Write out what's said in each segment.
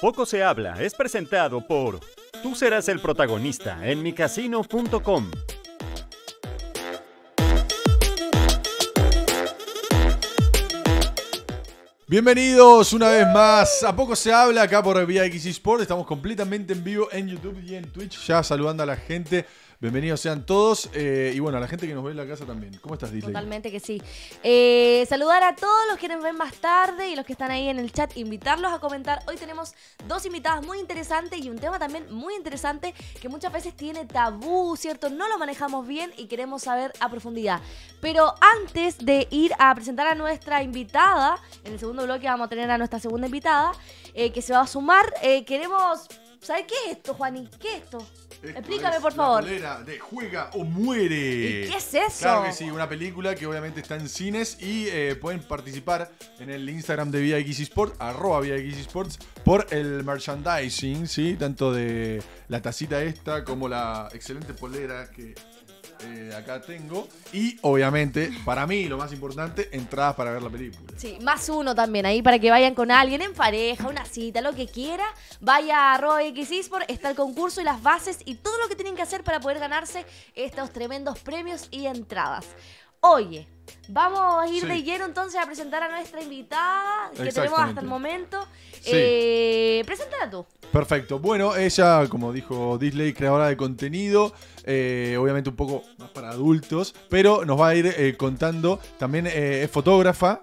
Poco se habla es presentado por Tú serás el protagonista en micasino.com. Bienvenidos una vez más a Poco se habla acá por VIX Sport. Estamos completamente en vivo en YouTube y en Twitch. Ya saludando a la gente. Bienvenidos sean todos. Eh, y bueno, a la gente que nos ve en la casa también. ¿Cómo estás, Disney? Totalmente que sí. Eh, saludar a todos los que nos ven más tarde y los que están ahí en el chat. Invitarlos a comentar. Hoy tenemos dos invitadas muy interesantes y un tema también muy interesante que muchas veces tiene tabú, ¿cierto? No lo manejamos bien y queremos saber a profundidad. Pero antes de ir a presentar a nuestra invitada, en el segundo bloque vamos a tener a nuestra segunda invitada eh, que se va a sumar. queremos. ¿Sabes qué es esto, Juani? ¿Qué es esto? Explícame, por favor. La de Juega o Muere. ¿Y qué es eso? Claro que sí, una película que obviamente está en cines y eh, pueden participar en el Instagram de Vía arroba Vía por el merchandising, ¿sí? Tanto de la tacita esta como la excelente polera que eh, acá tengo. Y obviamente, para mí, lo más importante, entradas para ver la película. Sí, más uno también ahí para que vayan con alguien en pareja, una cita, lo que quiera. Vaya a Xispor está el concurso y las bases y todo lo que tienen que hacer para poder ganarse estos tremendos premios y entradas. Oye, Vamos a ir de lleno entonces a presentar a nuestra invitada que tenemos hasta el momento. Sí. Eh, preséntala tú. Perfecto. Bueno, ella, como dijo Disley, creadora de contenido, eh, obviamente un poco más para adultos, pero nos va a ir eh, contando. También eh, es fotógrafa.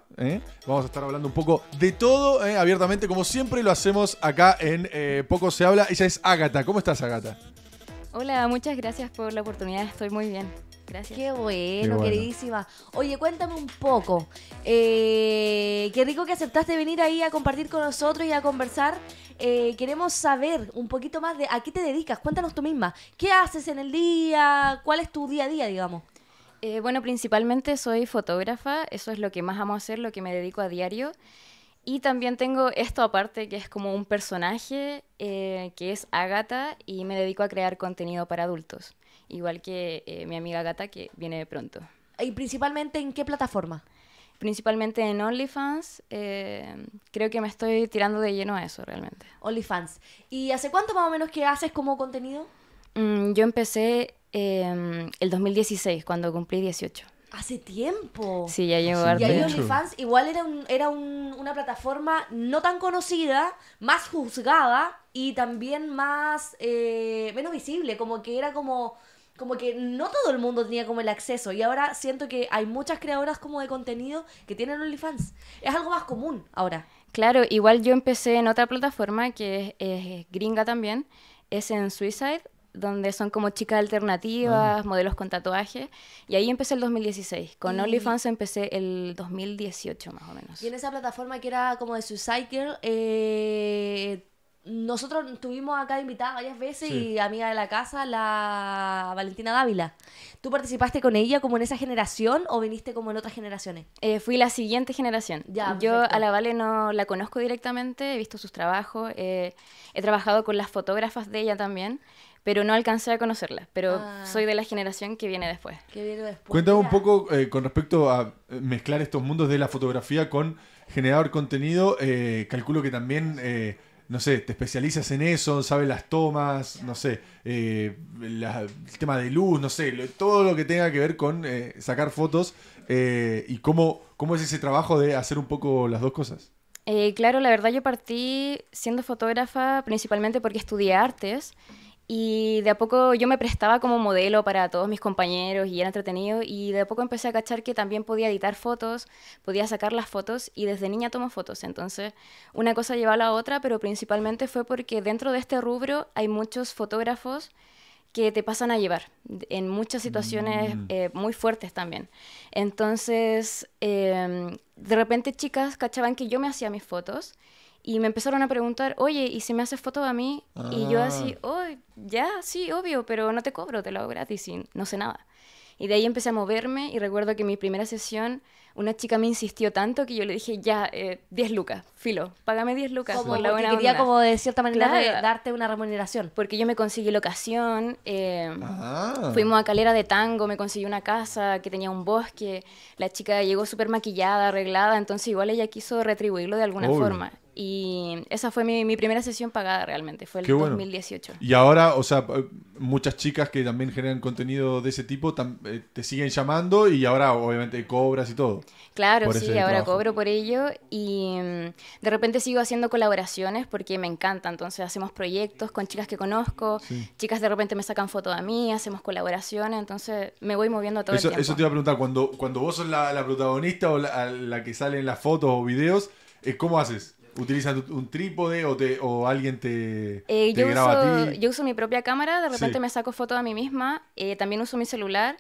Vamos a estar hablando un poco de todo abiertamente, como siempre lo hacemos acá en Poco se habla. Ella es Ágata. ¿Cómo estás, Agata? Hola, muchas gracias por la oportunidad. Estoy muy bien. Gracias. Qué bueno, queridísima. Oye, cuéntame un poco. qué rico que aceptaste venir ahí a compartir con nosotros y a conversar eh, queremos saber un poquito más de a qué te dedicas. Cuéntanos tú misma. ¿Qué haces en el día? ¿Cuál es tu día a día, digamos? Eh, bueno, principalmente soy fotógrafa. Eso es lo que más amo hacer, lo que me dedico a diario. Y también tengo esto aparte, que es como un personaje, eh, que es Agata, y me dedico a crear contenido para adultos. Igual que mi amiga Agata, que viene de pronto. ¿Y principalmente en qué plataforma? principalmente en OnlyFans. Eh, creo que me estoy tirando de lleno a eso realmente. OnlyFans. ¿Y hace cuánto más o menos que haces como contenido? Mm, yo empecé eh, el 2016, cuando cumplí 18. Hace tiempo. Sí, ya llevo Y ahí OnlyFans igual era, un, era una plataforma no tan conocida, más juzgada y también más eh, menos visible, como que era como como que no todo el mundo tenía como el acceso y ahora siento que hay muchas creadoras como de contenido que tienen OnlyFans. Es algo más común ahora. Claro, igual yo empecé en otra plataforma que es, gringa también, es en Suicide, donde son como chicas alternativas, ah. modelos con tatuajes. Y ahí empecé el 2016. Con OnlyFans empecé el 2018 más o menos. Y en esa plataforma que era como de Suicide Girl, eh, nosotros tuvimos acá invitada varias veces y amiga de la casa, la Valentina Dávila. ¿Tú participaste con ella como en esa generación o viniste como en otras generaciones? Eh, fui la siguiente generación. Yo a la Vale no la conozco directamente, he visto sus trabajos, eh, he trabajado con las fotógrafas de ella también, pero no alcancé a conocerla. Pero ah. soy de la generación que viene después. Cuéntame un poco eh, con respecto a mezclar estos mundos de la fotografía con generar contenido. calculo que también no sé, te especializas en eso, sabes las tomas, no sé, eh, el tema de luz, no sé, todo lo que tenga que ver con eh, sacar fotos eh, y cómo, cómo es ese trabajo de hacer un poco las dos cosas. claro, la verdad yo partí siendo fotógrafa principalmente porque estudié artes y de a poco yo me prestaba como modelo para todos mis compañeros y era entretenido. Y de a poco empecé a cachar que también podía editar fotos, podía sacar las fotos y desde niña tomo fotos. Entonces una cosa lleva a la otra, pero principalmente fue porque dentro de este rubro hay muchos fotógrafos que te pasan a llevar en muchas situaciones mm. eh, muy fuertes también. Entonces, em, de repente chicas cachaban que yo me hacía mis fotos y me empezaron a preguntar, oye, ¿y si me haces foto a mí? Y yo ah. así, oh, ya, sí, obvio, pero no te cobro, te lo hago gratis y no sé nada. Y de ahí empecé a moverme y recuerdo que en mi primera sesión una chica me insistió tanto que yo le dije, ya, eh, 10 lucas, filo, págame 10 lucas. Como la buena quería como de cierta manera darte una remuneración. Porque yo me conseguí locación, em, ah. fuimos a Calera de Tango, me conseguí una casa que tenía un bosque, la chica llegó súper maquillada, arreglada, entonces igual ella quiso retribuirlo de alguna forma. Y esa fue mi, primera sesión pagada realmente, fue el 2018. Y ahora, o sea, eh, muchas chicas que también generan contenido de ese tipo eh, te siguen llamando y ahora obviamente cobras y todo. Claro, sí, ahora cobro por ello y mm, de repente sigo haciendo colaboraciones porque me encanta, entonces hacemos proyectos con chicas que conozco, chicas de repente me sacan foto a mí, hacemos colaboraciones, entonces me voy moviendo todo el tiempo. Eso te iba a preguntar, cuando, cuando vos sos la, protagonista o la, que sale en las fotos o videos, eh, ¿cómo haces? ¿Utilizas un trípode o, alguien eh, te, yo graba uso, Yo uso mi propia cámara, de repente me saco foto a mí misma, eh, también uso mi celular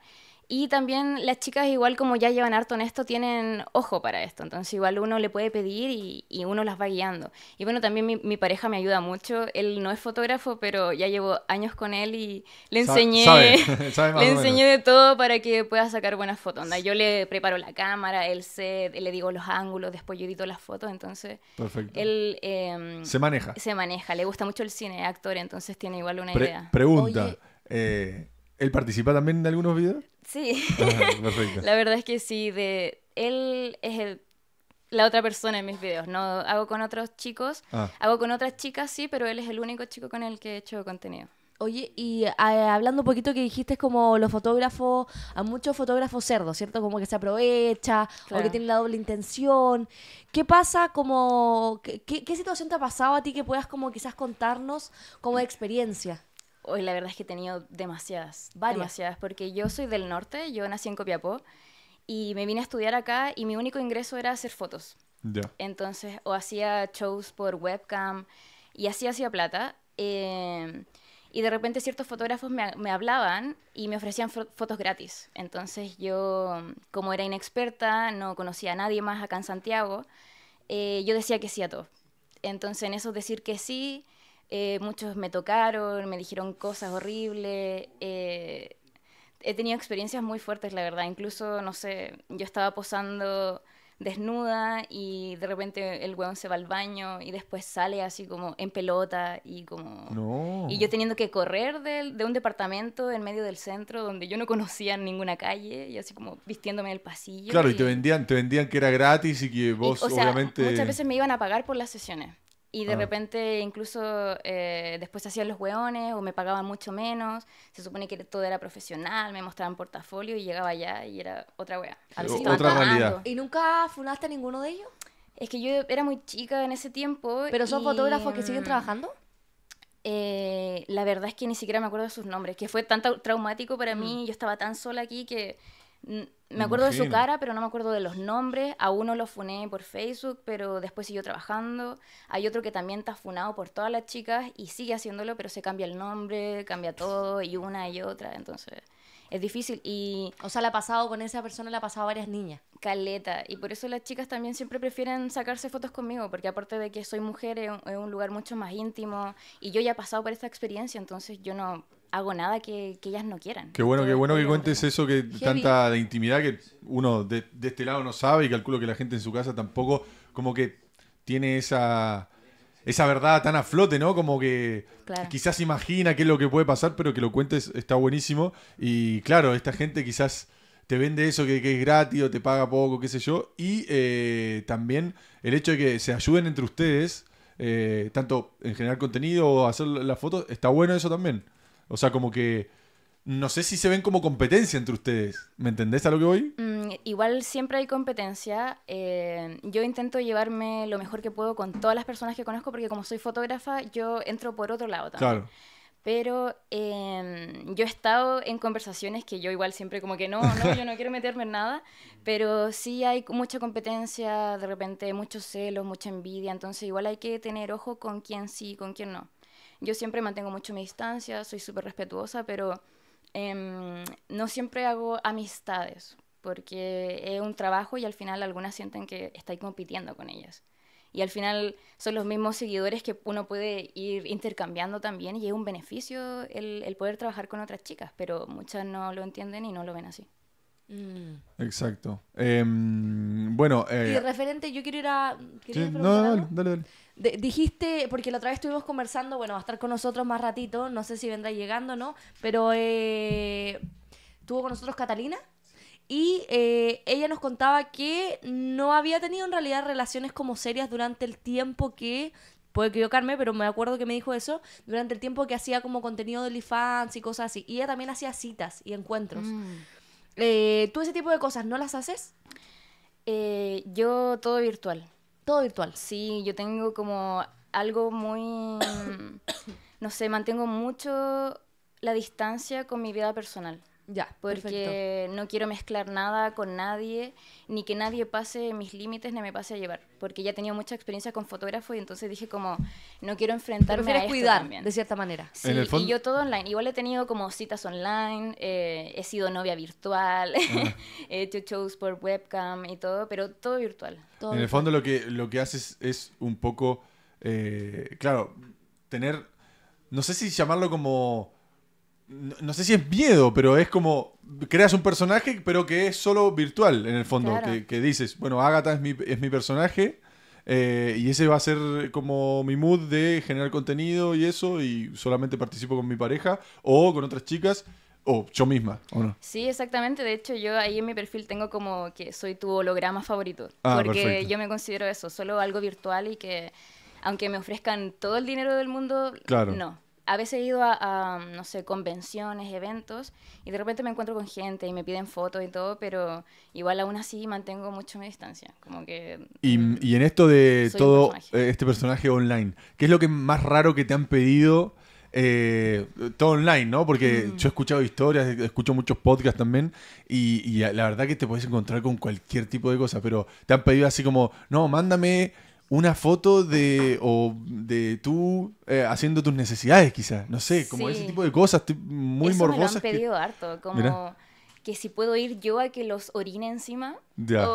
y también las chicas, igual como ya llevan harto en esto, tienen ojo para esto. Entonces, igual uno le puede pedir y, y uno las va guiando. Y bueno, también mi, pareja me ayuda mucho. Él no es fotógrafo, pero ya llevo años con él y le enseñé, sabe, le enseñé de todo para que pueda sacar buenas fotos. Onda, yo le preparo la cámara, el set, le digo los ángulos, después yo edito las fotos. Entonces, Perfecto. él em, se maneja. Se maneja. Le gusta mucho el cine, actor, entonces tiene igual una idea. Pregunta. Eh, ¿Él participa también en algunos videos? Sí, la verdad es que sí, de él es la otra persona en mis videos, no hago con otros chicos, ah. hago con otras chicas sí, pero él es el único chico con el que he hecho contenido. Oye, y ah, hablando un poquito que dijiste como los fotógrafos, a muchos fotógrafos cerdos, ¿cierto? Como que se aprovecha o que tiene la doble intención. ¿Qué pasa como, qué, qué, situación te ha pasado a ti que puedas como quizás contarnos como experiencia? Hoy la verdad es que he tenido demasiadas, ¿Varias? demasiadas, porque yo soy del norte, yo nací en Copiapó y me vine a estudiar acá y mi único ingreso era hacer fotos. Entonces, o hacía shows por webcam y así hacía plata. Em, y de repente ciertos fotógrafos me, hablaban y me ofrecían fotos gratis. Entonces yo, como era inexperta, no conocía a nadie más acá en Santiago, eh, yo decía que sí a todo. Entonces en eso decir que sí eh, muchos me tocaron, me dijeron cosas horribles. Eh, he tenido experiencias muy fuertes, la verdad. Incluso, no sé, yo estaba posando desnuda y de repente el weón se va al baño y después sale así como en pelota y como... Y yo teniendo que correr de, un departamento en medio del centro donde yo no conocía ninguna calle y así como vistiéndome en el pasillo. Claro, y, te vendían te vendían que era gratis y que vos muchas veces me iban a pagar por las sesiones. Y de ah. repente incluso eh, después hacían los hueones o me pagaban mucho menos. Se supone que todo era profesional, me mostraban portafolio y llegaba allá y era otra wea. A veces otra ¿Y nunca funaste a ninguno de ellos? Es que yo era muy chica en ese tiempo. ¿Pero son fotógrafos que siguen mm, trabajando? la verdad es que ni siquiera me acuerdo de sus nombres, que fue tan traumático para mí, yo estaba tan sola aquí que me acuerdo de su cara, pero no me acuerdo de los nombres. A uno lo funé por Facebook, pero después siguió trabajando. Hay otro que también está funado por todas las chicas y sigue haciéndolo, pero se cambia el nombre, cambia todo, y una y otra. Entonces, es difícil. Y, o sea, la ha pasado con esa persona, la ha pasado a varias niñas. Caleta. Y por eso las chicas también siempre prefieren sacarse fotos conmigo, porque aparte de que soy mujer, es un lugar mucho más íntimo. Y yo ya he pasado por esta experiencia, entonces yo no hago nada que, ellas no quieran. Qué bueno, qué bueno que cuentes eso, que tanta de intimidad que uno de, este lado no sabe y calculo que la gente en su casa tampoco como que tiene esa, esa verdad tan a flote, ¿no? Como que quizás imagina qué es lo que puede pasar, pero que lo cuentes está buenísimo. Y claro, esta gente quizás te vende eso que, es gratis o te paga poco, qué sé yo. Y eh, también el hecho de que se ayuden entre ustedes, eh, tanto en generar contenido o hacer las fotos, está bueno eso también. O sea, como que no sé si se ven como competencia entre ustedes. ¿Me entendés a lo que voy? Mm, igual siempre hay competencia. Eh, yo intento llevarme lo mejor que puedo con todas las personas que conozco, porque como soy fotógrafa, yo entro por otro lado también. Pero em, yo he estado en conversaciones que yo igual siempre como que no, no, yo no quiero meterme en nada, pero sí hay mucha competencia, de repente mucho celos, mucha envidia, entonces igual hay que tener ojo con quién sí y con quién no. Yo siempre mantengo mucho mi distancia, soy súper respetuosa, pero em, no siempre hago amistades, porque es un trabajo y al final algunas sienten que estoy compitiendo con ellas. Y al final son los mismos seguidores que uno puede ir intercambiando también y es un beneficio el, el poder trabajar con otras chicas, pero muchas no lo entienden y no lo ven así. Mm. Exacto. Em, bueno. Eh, y referente, yo quiero ir a. sí, no, dale, dale dijiste, porque la otra vez estuvimos conversando, bueno, va a estar con nosotros más ratito, no sé si vendrá llegando, ¿no? Pero eh, estuvo con nosotros Catalina y eh, ella nos contaba que no había tenido en realidad relaciones como serias durante el tiempo que Puede equivocarme, pero me acuerdo que me dijo eso durante el tiempo que hacía como contenido de OnlyFans y cosas así. Y ella también hacía citas y encuentros. Mm. Eh, ¿Tú ese tipo de cosas no las haces? Eh, yo todo virtual todo virtual. Sí, yo tengo como algo muy, no sé, mantengo mucho la distancia con mi vida personal. Ya, porque no quiero mezclar nada con nadie, ni que nadie pase mis límites, ni me pase a llevar, porque ya tenía mucha experiencia con fotógrafos y entonces dije como, no quiero enfrentarme a esto cuidar, de cierta manera. Sí, y yo todo online. Igual he tenido como citas online, eh, he sido novia virtual, ah. he hecho shows por webcam y todo, pero todo virtual. en el fondo lo que, lo que haces es un poco, eh, claro, tener, no sé si llamarlo como no, sé si es miedo, pero es como creas un personaje, pero que es solo virtual en el fondo. Que, dices, bueno, Agatha es mi, personaje. Eh, y ese va a ser como mi mood de generar contenido y eso, y solamente participo con mi pareja o con otras chicas o yo misma, Sí, exactamente. De hecho, yo ahí en mi perfil tengo como que soy tu holograma favorito, ah, porque yo me considero eso, solo algo virtual y que aunque me ofrezcan todo el dinero del mundo, no a veces he ido a, no sé, convenciones, eventos, y de repente me encuentro con gente y me piden fotos y todo, pero igual aún así mantengo mucho mi distancia. Como que... Y, mm, en esto de todo eh, este personaje online, ¿qué es lo que más raro que te han pedido? Eh, todo online, ¿no? Porque mm. yo he escuchado historias, escucho muchos podcasts también, y, y la verdad que te puedes encontrar con cualquier tipo de cosa, pero te han pedido así como, no, mándame una foto de, o de tú eh, haciendo tus necesidades, quizás. No sé, como ese tipo de cosas muy Eso morbosas. Me lo han pedido que... harto, como que si puedo ir yo a que los orine encima.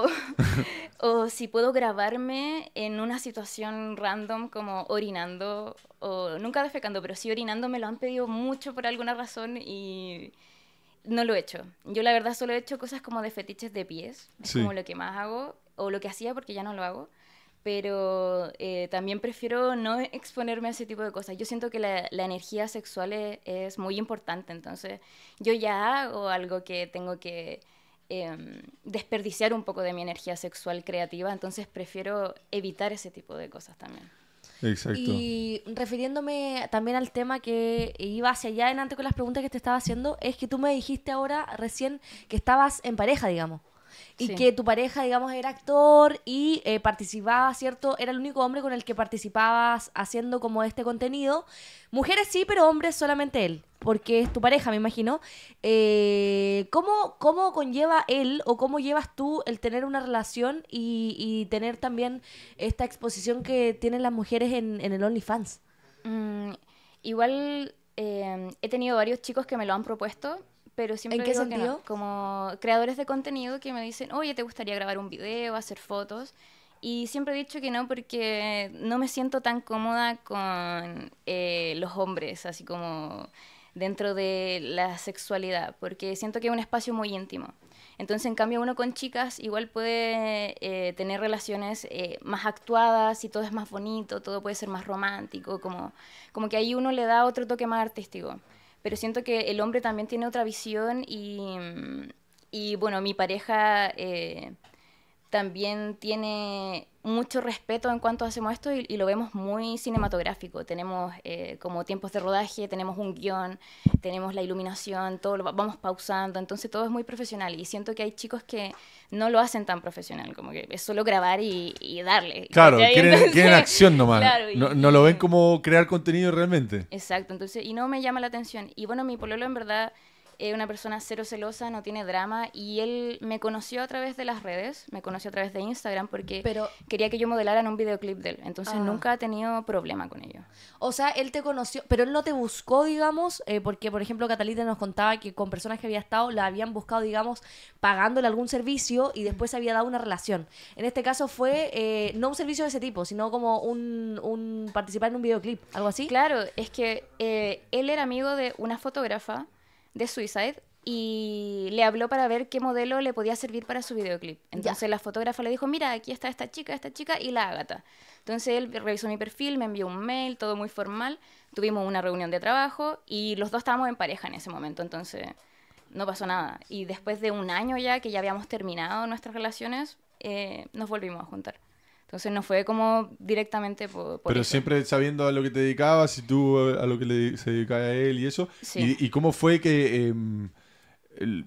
O, si puedo grabarme en una situación random como orinando, o nunca defecando, pero sí orinando, me lo han pedido mucho por alguna razón y no lo he hecho. Yo la verdad solo he hecho cosas como de fetiches de pies, es como lo que más hago, o lo que hacía porque ya no lo hago pero eh, también prefiero no exponerme a ese tipo de cosas. Yo siento que la, energía sexual e, es, muy importante, entonces yo ya hago algo que tengo que em, desperdiciar un poco de mi energía sexual creativa, entonces prefiero evitar ese tipo de cosas también. Exacto. Y refiriéndome también al tema que iba hacia allá adelante con las preguntas que te estaba haciendo, es que tú me dijiste ahora recién que estabas en pareja, digamos y que tu pareja, digamos, era actor y eh, participaba, ¿cierto? Era el único hombre con el que participabas haciendo como este contenido. Mujeres sí, pero hombres solamente él, porque es tu pareja, me imagino. Eh, ¿cómo, conlleva él o cómo llevas tú el tener una relación y, tener también esta exposición que tienen las mujeres en, el OnlyFans? Mm, igual eh, he tenido varios chicos que me lo han propuesto pero siempre ¿En qué sentido? Que Como creadores de contenido que me dicen, oye, ¿te gustaría grabar un video, hacer fotos? Y siempre he dicho que no porque no me siento tan cómoda con eh, los hombres, así como dentro de la sexualidad, porque siento que es un espacio muy íntimo. Entonces, en cambio, uno con chicas igual puede eh, tener relaciones eh, más actuadas y todo es más bonito, todo puede ser más romántico, como, como que ahí uno le da otro toque más artístico pero siento que el hombre también tiene otra visión y, mm, y bueno, mi pareja... Eh, también tiene mucho respeto en cuanto hacemos esto y, lo vemos muy cinematográfico. Tenemos eh, como tiempos de rodaje, tenemos un guión, tenemos la iluminación, todo lo vamos pausando, entonces todo es muy profesional y siento que hay chicos que no lo hacen tan profesional, como que es solo grabar y, darle. Claro, quieren, acción nomás, no, no, lo ven como crear contenido realmente. Exacto, entonces, y no me llama la atención. Y bueno, mi pololo en verdad es una persona cero celosa, no tiene drama y él me conoció a través de las redes, me conoció a través de Instagram porque quería que yo modelara en un videoclip de él, entonces ah. nunca ha tenido problema con ello. O sea, él te conoció, pero él no te buscó, digamos, eh, porque por ejemplo Catalina nos contaba que con personas que había estado la habían buscado, digamos, pagándole algún servicio y después se había dado una relación. En este caso fue eh, no un servicio de ese tipo, sino como un, participar en un videoclip, algo así. Claro, es que eh, él era amigo de una fotógrafa de Suicide y le habló para ver qué modelo le podía servir para su videoclip. Entonces la fotógrafa le dijo, mira, aquí está esta chica, esta chica y la agata, Entonces él revisó mi perfil, me envió un mail, todo muy formal. Tuvimos una reunión de trabajo y los dos estábamos en pareja en ese momento, entonces no pasó nada. Y después de un año ya que ya habíamos terminado nuestras relaciones, eh, nos volvimos a juntar. Entonces no fue como directamente por... Pero siempre sabiendo a lo que te dedicabas y tú a lo que se dedicaba a él y eso. Sí. ¿Y, cómo fue que... Em,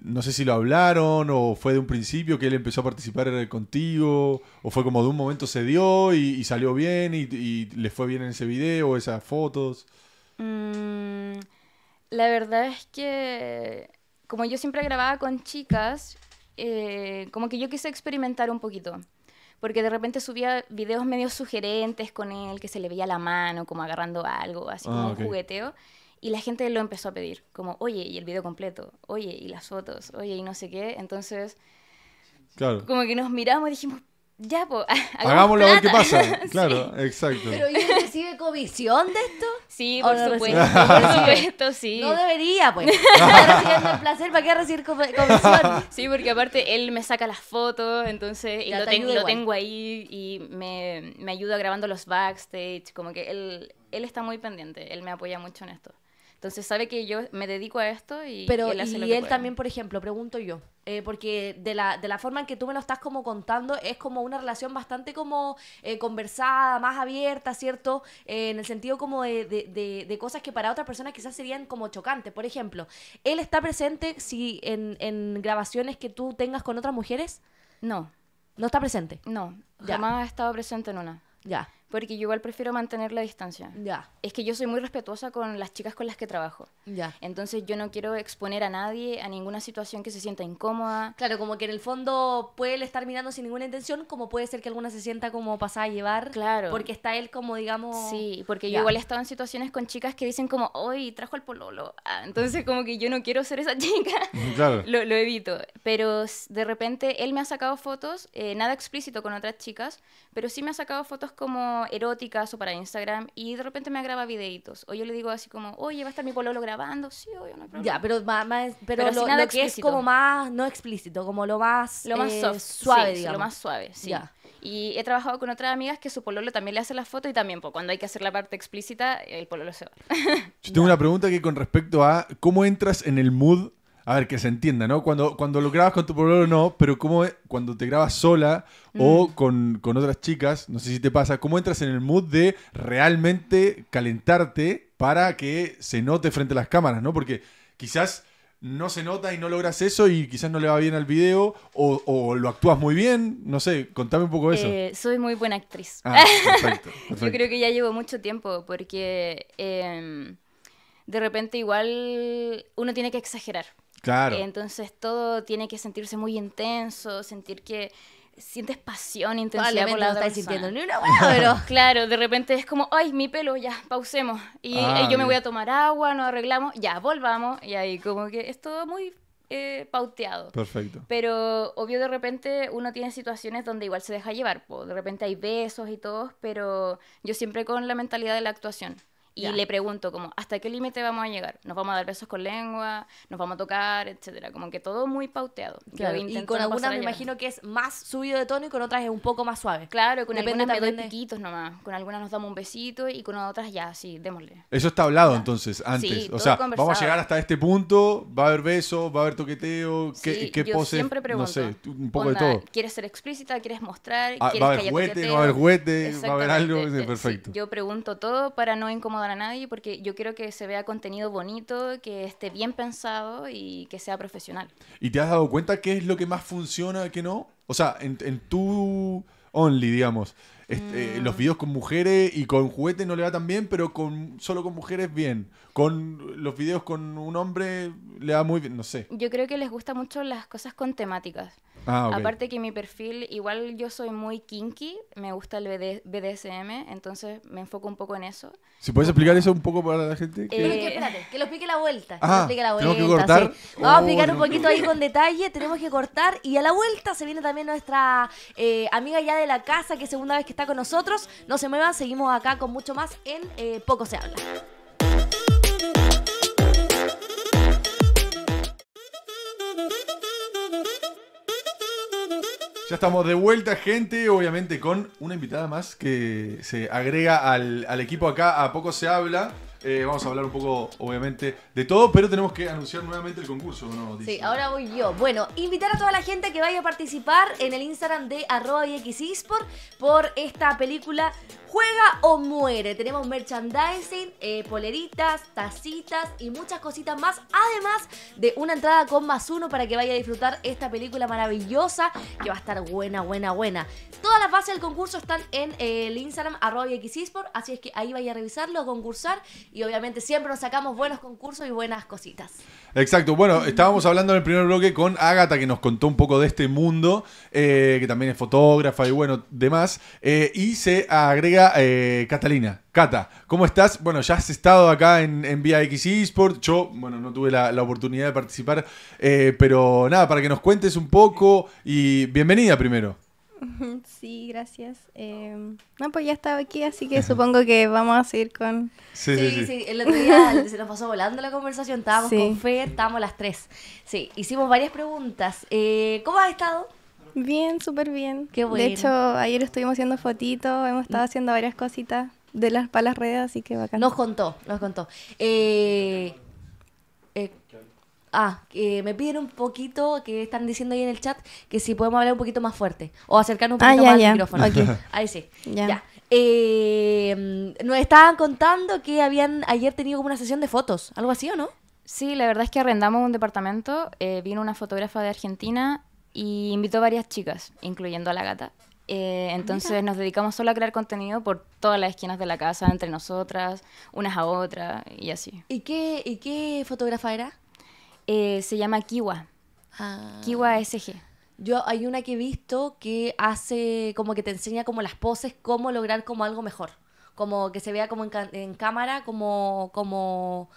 no sé si lo hablaron o fue de un principio que él empezó a participar contigo o fue como de un momento se dio y, salió bien y, le fue bien en ese video, esas fotos. Mm, la verdad es que como yo siempre grababa con chicas, eh, como que yo quise experimentar un poquito porque de repente subía videos medio sugerentes con él, que se le veía la mano como agarrando algo, así como ah, un jugueteo. Y la gente lo empezó a pedir, como, oye, y el video completo, oye, y las fotos, oye, y no sé qué. Entonces, claro. como que nos miramos y dijimos, ya, pues. Hagámoslo a ver qué pasa. Claro, exacto. Pero ¿y él recibe comisión de esto? Sí, por supuesto. sí. No debería, pues. Está recibiendo el placer, ¿para qué recibir comisión? Sí, porque aparte él me saca las fotos, entonces. Y lo, tengo, lo tengo ahí y me, me ayuda grabando los backstage. Como que él, él está muy pendiente, él me apoya mucho en esto. Entonces sabe que yo me dedico a esto y, Pero, él, también, por ejemplo, pregunto yo, eh, porque de la, forma en que tú me lo estás como contando, es como una relación bastante como eh, conversada, más abierta, ¿cierto? Eh, en el sentido como de, cosas que para otras personas quizás serían como chocantes. Por ejemplo, ¿él está presente si en, grabaciones que tú tengas con otras mujeres? No. ¿No está presente? No, jamás ha estado presente en una. Ya porque yo igual prefiero mantener la distancia. Ya. Es que yo soy muy respetuosa con las chicas con las que trabajo. Ya. Entonces yo no quiero exponer a nadie a ninguna situación que se sienta incómoda. Claro, como que en el fondo puede él estar mirando sin ninguna intención, como puede ser que alguna se sienta como pasada a llevar. Claro. Porque está él como, digamos... Sí, porque yo igual he estado en situaciones con chicas que dicen como, hoy trajo el pololo. Ah, entonces como que yo no quiero ser esa chica. Claro. lo, evito. Pero de repente él me ha sacado fotos, eh, nada explícito con otras chicas, pero sí me ha sacado fotos como eróticas o para Instagram y de repente me graba videitos. O yo le digo así como, oye, va a estar mi pololo grabando, sí, obvio, no hay Ya, pero, pero, lo, que es como más, no explícito, como lo más, Lo más eh, suave, digamos. lo más suave, sí. Y he trabajado con otras amigas que su pololo también le hace la foto y también, pues, cuando hay que hacer la parte explícita, el pololo se va. Yo tengo una pregunta que con respecto a cómo entras en el mood a ver, que se entienda, ¿no? Cuando, cuando lo grabas con tu o no, pero como e, cuando te grabas sola o mm. con, otras chicas, no sé si te pasa, ¿cómo entras en el mood de realmente calentarte para que se note frente a las cámaras, ¿no? Porque quizás no se nota y no logras eso y quizás no le va bien al video o, lo actúas muy bien, no sé, contame un poco de eso. Eh, soy muy buena actriz. Ah, Yo creo que ya llevo mucho tiempo porque... Em, de repente igual uno tiene que exagerar. Claro. Entonces todo tiene que sentirse muy intenso, sentir que sientes pasión, intensidad por la no estás sintiendo pero claro, de repente es como, ay, mi pelo, ya, pausemos. Y ah, eh, yo me voy a tomar agua, nos arreglamos, ya, volvamos. Y ahí como que es todo muy eh, pauteado. Perfecto. Pero obvio de repente uno tiene situaciones donde igual se deja llevar, de repente hay besos y todo, pero yo siempre con la mentalidad de la actuación. Y le pregunto como, ¿hasta qué límite vamos a llegar? ¿Nos vamos a dar besos con lengua? ¿Nos vamos a tocar? Etcétera. Como que todo muy pauteado. y con algunas me imagino que es más subido de tono y con otras es un poco más suave. Claro, con algunas me doy piquitos nomás. Con algunas nos damos un besito y con otras ya, sí, démosle. Eso está hablado entonces, antes. o sea, vamos a llegar hasta este punto, va a haber besos, va a haber toqueteo, qué, sí, qué yo siempre pregunto, no sé, un poco de todo. ¿Quieres ser explícita? ¿Quieres mostrar? Ah, va a haber juguete, va a haber juguete, va a haber algo? perfecto. yo pregunto todo para no incomodar a nadie porque yo quiero que se vea contenido bonito, que esté bien pensado y que sea profesional. ¿Y te has dado cuenta qué es lo que más funciona que no? O sea, en, tu only, digamos. Este, eh, mm. los videos con mujeres y con juguetes no le va tan bien, pero con solo con mujeres bien. Con los videos con un hombre le va muy bien, no sé. Yo creo que les gusta mucho las cosas con temáticas. Ah, Aparte que mi perfil, igual yo soy muy kinky, me gusta el BDSM, entonces me enfoco un poco en eso. ¿Si puedes explicar eso un poco para la gente? Eh, que... espérate, que lo explique la vuelta. Ah, cortar? Vamos a explicar oh, un poquito ahí con detalle, tenemos que cortar y a la vuelta se viene también nuestra eh, amiga ya de la casa, que es segunda vez que está con nosotros. No se muevan, seguimos acá con mucho más en eh, Poco se habla. Ya estamos de vuelta, gente, obviamente con una invitada más que se agrega al, equipo acá, a poco se habla. Eh, vamos a hablar un poco, obviamente, de todo, pero tenemos que anunciar nuevamente el concurso, Sí, ahora voy yo. Bueno, invitar a toda la gente que vaya a participar en el Instagram de arroba por esta película Juega o muere. Tenemos merchandising, eh, poleritas, tacitas y muchas cositas más. Además de una entrada con más uno para que vaya a disfrutar esta película maravillosa que va a estar buena, buena, buena. Todas las bases del concurso están en eh, el Instagram arroba así es que ahí vaya a revisarlo, concursar y obviamente siempre nos sacamos buenos concursos y buenas cositas. Exacto. Bueno, estábamos hablando en el primer bloque con Ágata que nos contó un poco de este mundo, eh, que también es fotógrafa y bueno, demás. y se agrega eh, Catalina. Cata, ¿cómo estás? Bueno, ya has estado acá en, Vía X eSport. Yo, bueno, no tuve la, oportunidad de participar, eh, pero nada, para que nos cuentes un poco y bienvenida primero. Sí, gracias. Em, no, pues ya estaba aquí, así que supongo que vamos a seguir con... Sí, sí, sí. El otro día se nos pasó volando la conversación, estábamos con Fe, estábamos las tres. Sí, hicimos varias preguntas. Eh, ¿Cómo has estado? Bien, súper bien. Qué De hecho, ayer estuvimos haciendo fotitos, hemos estado mm. haciendo varias cositas de las palas redes, así que bacán. Nos contó, nos contó. Eh, eh, ah, me piden un poquito, que están diciendo ahí en el chat, que si podemos hablar un poquito más fuerte o acercarnos un ah, poquito más al micrófono. Ahí sí. ya. Eh, nos estaban contando que habían ayer tenido como una sesión de fotos, algo así, ¿o no? Sí, la verdad es que arrendamos un departamento, vino una fotógrafa de Argentina y invitó a varias chicas, incluyendo a la gata. Eh, ah, entonces nos dedicamos solo a crear contenido por todas las esquinas de la casa, entre nosotras, unas a otras y así. ¿Y qué, y qué fotógrafa era? Eh, se llama Kiwa. Ah. Kiwa SG. Yo hay una que he visto que hace como que te enseña como las poses, cómo lograr como algo mejor. Como que se vea como en, en cámara, como, como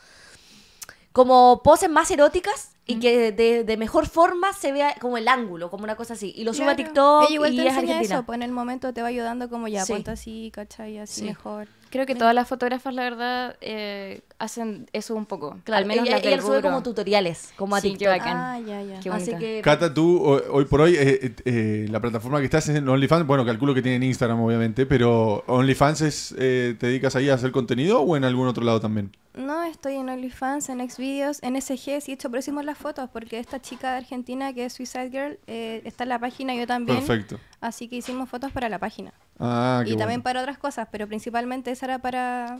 como poses más eróticas y que de, mejor forma se vea como el ángulo, como una cosa así. Y lo claro. sube a TikTok. y te enseña eso, pues en el momento te va ayudando como ya, sí. ponte así, ¿cachai? Así mejor. Creo que todas las fotógrafas, la verdad, eh, hacen eso un poco. Claro, Al menos ella, como tutoriales, como a TikTok. Ah, ya, ya. Así que... Cata, tú hoy, por hoy, eh, eh, la plataforma que estás es en OnlyFans. Bueno, calculo que tienen Instagram, obviamente, pero ¿OnlyFans es, te dedicas ahí a hacer contenido o en algún otro lado también? No, estoy en OnlyFans, en Xvideos, en SG, sí, hecho, pero hicimos las fotos, porque esta chica de Argentina que es Suicide Girl está en la página, yo también. Perfecto. Así que hicimos fotos para la página. Ah, y también para otras cosas, pero principalmente esa era para,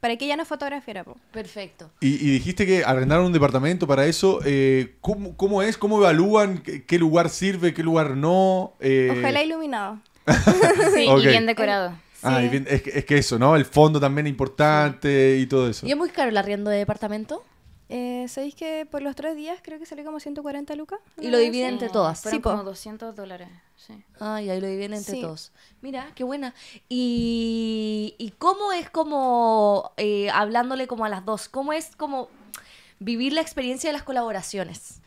para que ella no fotografiara. Perfecto. Y, dijiste que arrendaron un departamento para eso. Eh, ¿cómo, es? ¿Cómo evalúan qué, lugar sirve, qué lugar no? Eh, Ojalá iluminado. sí, y bien decorado. Eh, ah, es, que eso, ¿no? El fondo también importante y todo eso. ¿Y es muy caro el arriendo de departamento? Eh, ¿Sabéis que por los tres días creo que salió como 140 lucas? Y lo dividen entre todas. sí, como 200 dólares. Sí. Ah, y ahí lo dividen entre todos. Mira, qué buena. Y, cómo es como, eh, hablándole como a las dos, cómo es como vivir la experiencia de las colaboraciones.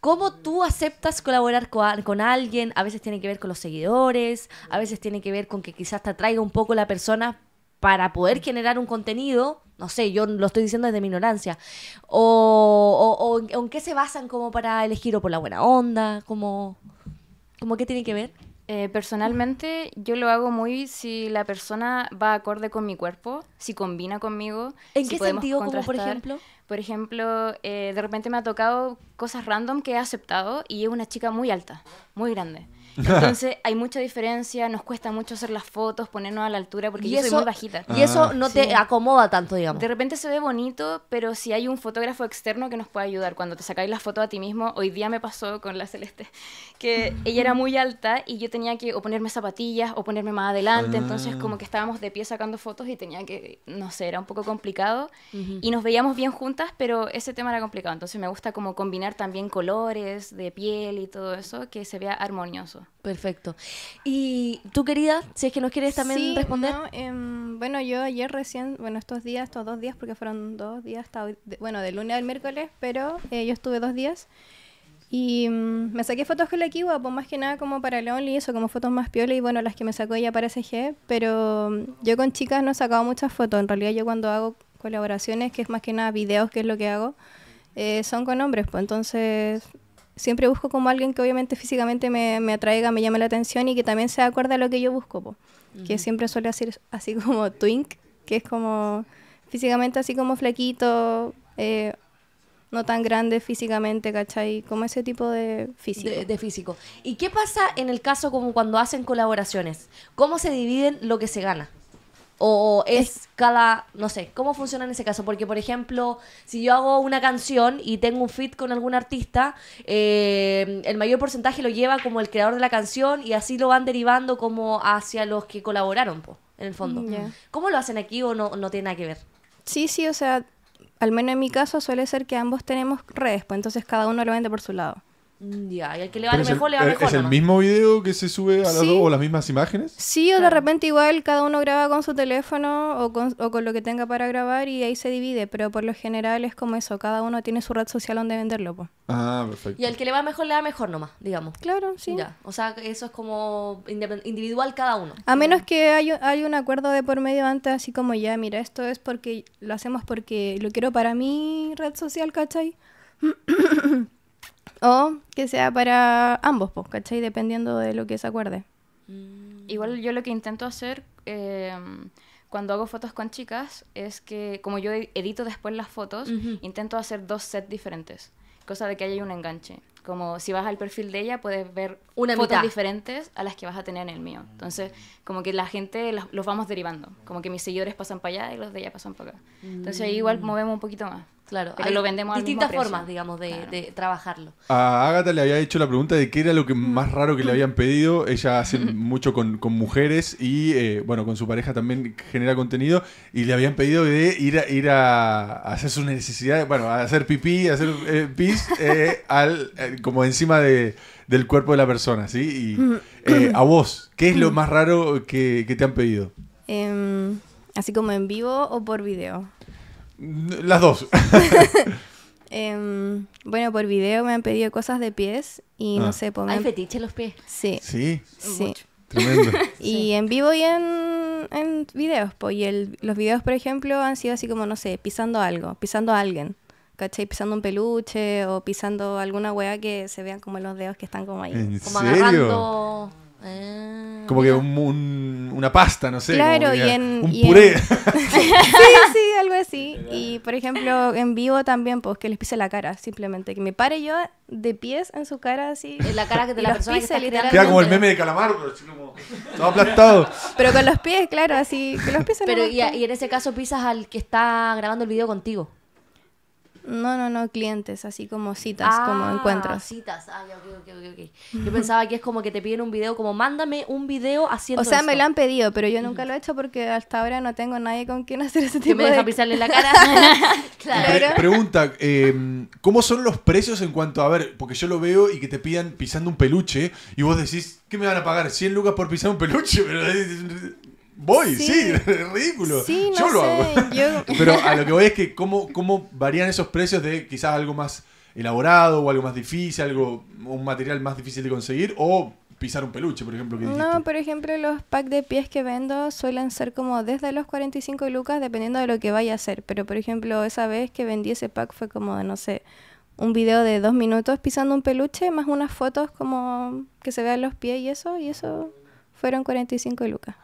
¿Cómo tú aceptas colaborar con, con, alguien? A veces tiene que ver con los seguidores, a veces tiene que ver con que quizás te atraiga un poco la persona para poder generar un contenido no sé, yo lo estoy diciendo desde mi ignorancia. O, o, en qué se basan como para elegir o por la buena onda, como, como qué tiene que ver. Eh, personalmente yo lo hago muy si la persona va acorde con mi cuerpo, si combina conmigo. ¿En qué sentido? Como por ejemplo. Por ejemplo, eh, de repente me ha tocado cosas random que he aceptado y es una chica muy alta, muy grande. Entonces hay mucha diferencia, nos cuesta mucho hacer las fotos, ponernos a la altura, porque yo soy muy bajita. Y eso ah, no te acomoda tanto, digamos. De repente se ve bonito, pero si hay un fotógrafo externo que nos puede ayudar, cuando te sacáis las fotos a ti mismo, hoy día me pasó con la Celeste, que ella era muy alta y yo tenía que o ponerme zapatillas o ponerme más adelante, entonces como que estábamos de pie sacando fotos y tenía que, no sé, era un poco complicado y nos veíamos bien juntas, pero ese tema era complicado, entonces me gusta como combinar también colores de piel y todo eso, que se vea armonioso. Perfecto. Y tú, querida, si es que nos quieres también responder. Em, bueno, yo ayer recién, bueno, estos días, estos dos días, porque fueron dos días, hasta bueno, de lunes al miércoles, pero eh, yo estuve dos días. Y mm, me saqué fotos con la Kiwa, pues más que nada como para Lonely, eso, como fotos más piola y bueno, las que me sacó ella para SG, pero mm, yo con chicas no he sacado muchas fotos, en realidad yo cuando hago colaboraciones, que es más que nada videos, que es lo que hago, eh, son con hombres, pues entonces siempre busco como alguien que obviamente físicamente me, atraiga, me llame la atención y que también se acuerda a lo que yo busco, que siempre suele ser así como twink, que es como físicamente así como flaquito, eh, no tan grande físicamente, ¿cachai? Como ese tipo de, físico. ¿Y qué pasa en el caso como cuando hacen colaboraciones? ¿Cómo se dividen lo que se gana? o es cada, no sé, ¿cómo funciona en ese caso? Porque, por ejemplo, si yo hago una canción y tengo un fit con algún artista, eh, el mayor porcentaje lo lleva como el creador de la canción y así lo van derivando como hacia los que colaboraron, en el fondo. ¿Cómo lo hacen aquí o no, no tiene nada que ver? Sí, sí, o sea, al menos en mi caso suele ser que ambos tenemos redes, pues entonces cada uno lo vende por su lado. Ya, y al que le va mejor, le va eh, mejor. ¿Es el mismo video que se sube a las o las mismas imágenes? Sí, o de repente igual cada uno graba con su teléfono o con, lo que tenga para grabar y ahí se divide, pero por lo general es como eso, cada uno tiene su red social donde venderlo. Ah, perfecto. Y al que le va mejor, le va mejor nomás, digamos. Claro, sí. Ya, o sea, eso es como individual cada uno. A menos que hay, un acuerdo de por medio antes, así como ya, mira, esto es porque lo hacemos porque lo quiero para mi red social, ¿cachai? O que sea para ambos, pues, ¿cachai? Dependiendo de lo que se acuerde. Mm. Igual yo lo que intento hacer em, cuando hago fotos con chicas es que, como yo edito después las fotos, intento hacer dos sets diferentes, cosa de que haya un enganche. Como si vas al perfil de ella, puedes ver fotos diferentes a las que vas a tener en el mío. Entonces, como que la gente los, los vamos derivando. Como que mis seguidores pasan para allá y los de ella pasan para acá. Entonces, ahí igual mm. movemos un poquito más. Claro, lo vendemos distintas formas, digamos, de, trabajarlo. A Agatha le había hecho la pregunta de qué era lo que más raro que le habían pedido. Ella hace mucho con, mujeres y, eh, bueno, con su pareja también genera contenido. Y le habían pedido de ir a, hacer sus necesidades, bueno, a hacer pipí, hacer eh, pis, eh, al, como encima del cuerpo de la persona, ¿sí? Mm. a vos, ¿qué es lo mm. más raro que, te han pedido? Em, así como en vivo o por video. Las dos. Em, bueno, por video me han pedido cosas de pies y no ah. sé, pues Hay fetiche los pies. Sí. Sí. Tremendo. y en vivo y en, en videos, pues. Y el, los videos, por ejemplo, han sido así como, no sé, pisando algo, pisando a alguien. ¿cachai? Pisando un peluche o pisando alguna wea que se vean como los dedos que están como ahí. como agarrando. como ah, que una pasta, no sé. Claro, y en. Un puré. sí. Y por ejemplo, en vivo también, pues que les pise la cara, simplemente. Que me pare yo de pies en su cara, así. En la cara que te la persona pise, que Queda como el meme de calamar así como todo aplastado. Pero con los pies, claro, así. Que los pisen Pero y en ese caso pisas al que está grabando el video contigo. No, no, no, clientes, así como citas, como ah, encuentros. citas, ah, ya, ok, ok, ok. Yo pensaba que es como que te piden un video, como mándame un video haciendo O sea, me lo han pedido, pero yo nunca lo he hecho porque hasta ahora no tengo nadie con quien hacer ese tipo de... de... me deja pisarle la cara. claro. pregunta, eh, ¿cómo son los precios en cuanto a... ver, porque yo lo veo y que te pidan pisando un peluche y vos decís, ¿qué me van a pagar? ¿100 lucas por pisar un peluche? Pero voy, sí, es ridículo. yo lo hago. Pero a lo que voy es que cómo, cómo varían esos precios de quizás algo más elaborado o algo más difícil, algo un material más difícil de conseguir o pisar un peluche, por ejemplo. no, por ejemplo, los packs de pies que vendo suelen ser como desde los 45 lucas, dependiendo de lo que vaya a hacer. Pero, por ejemplo, esa vez que vendí ese pack fue como, no sé, un video de dos minutos pisando un peluche, más unas fotos como que se vean los pies y eso, y eso fueron 45 lucas.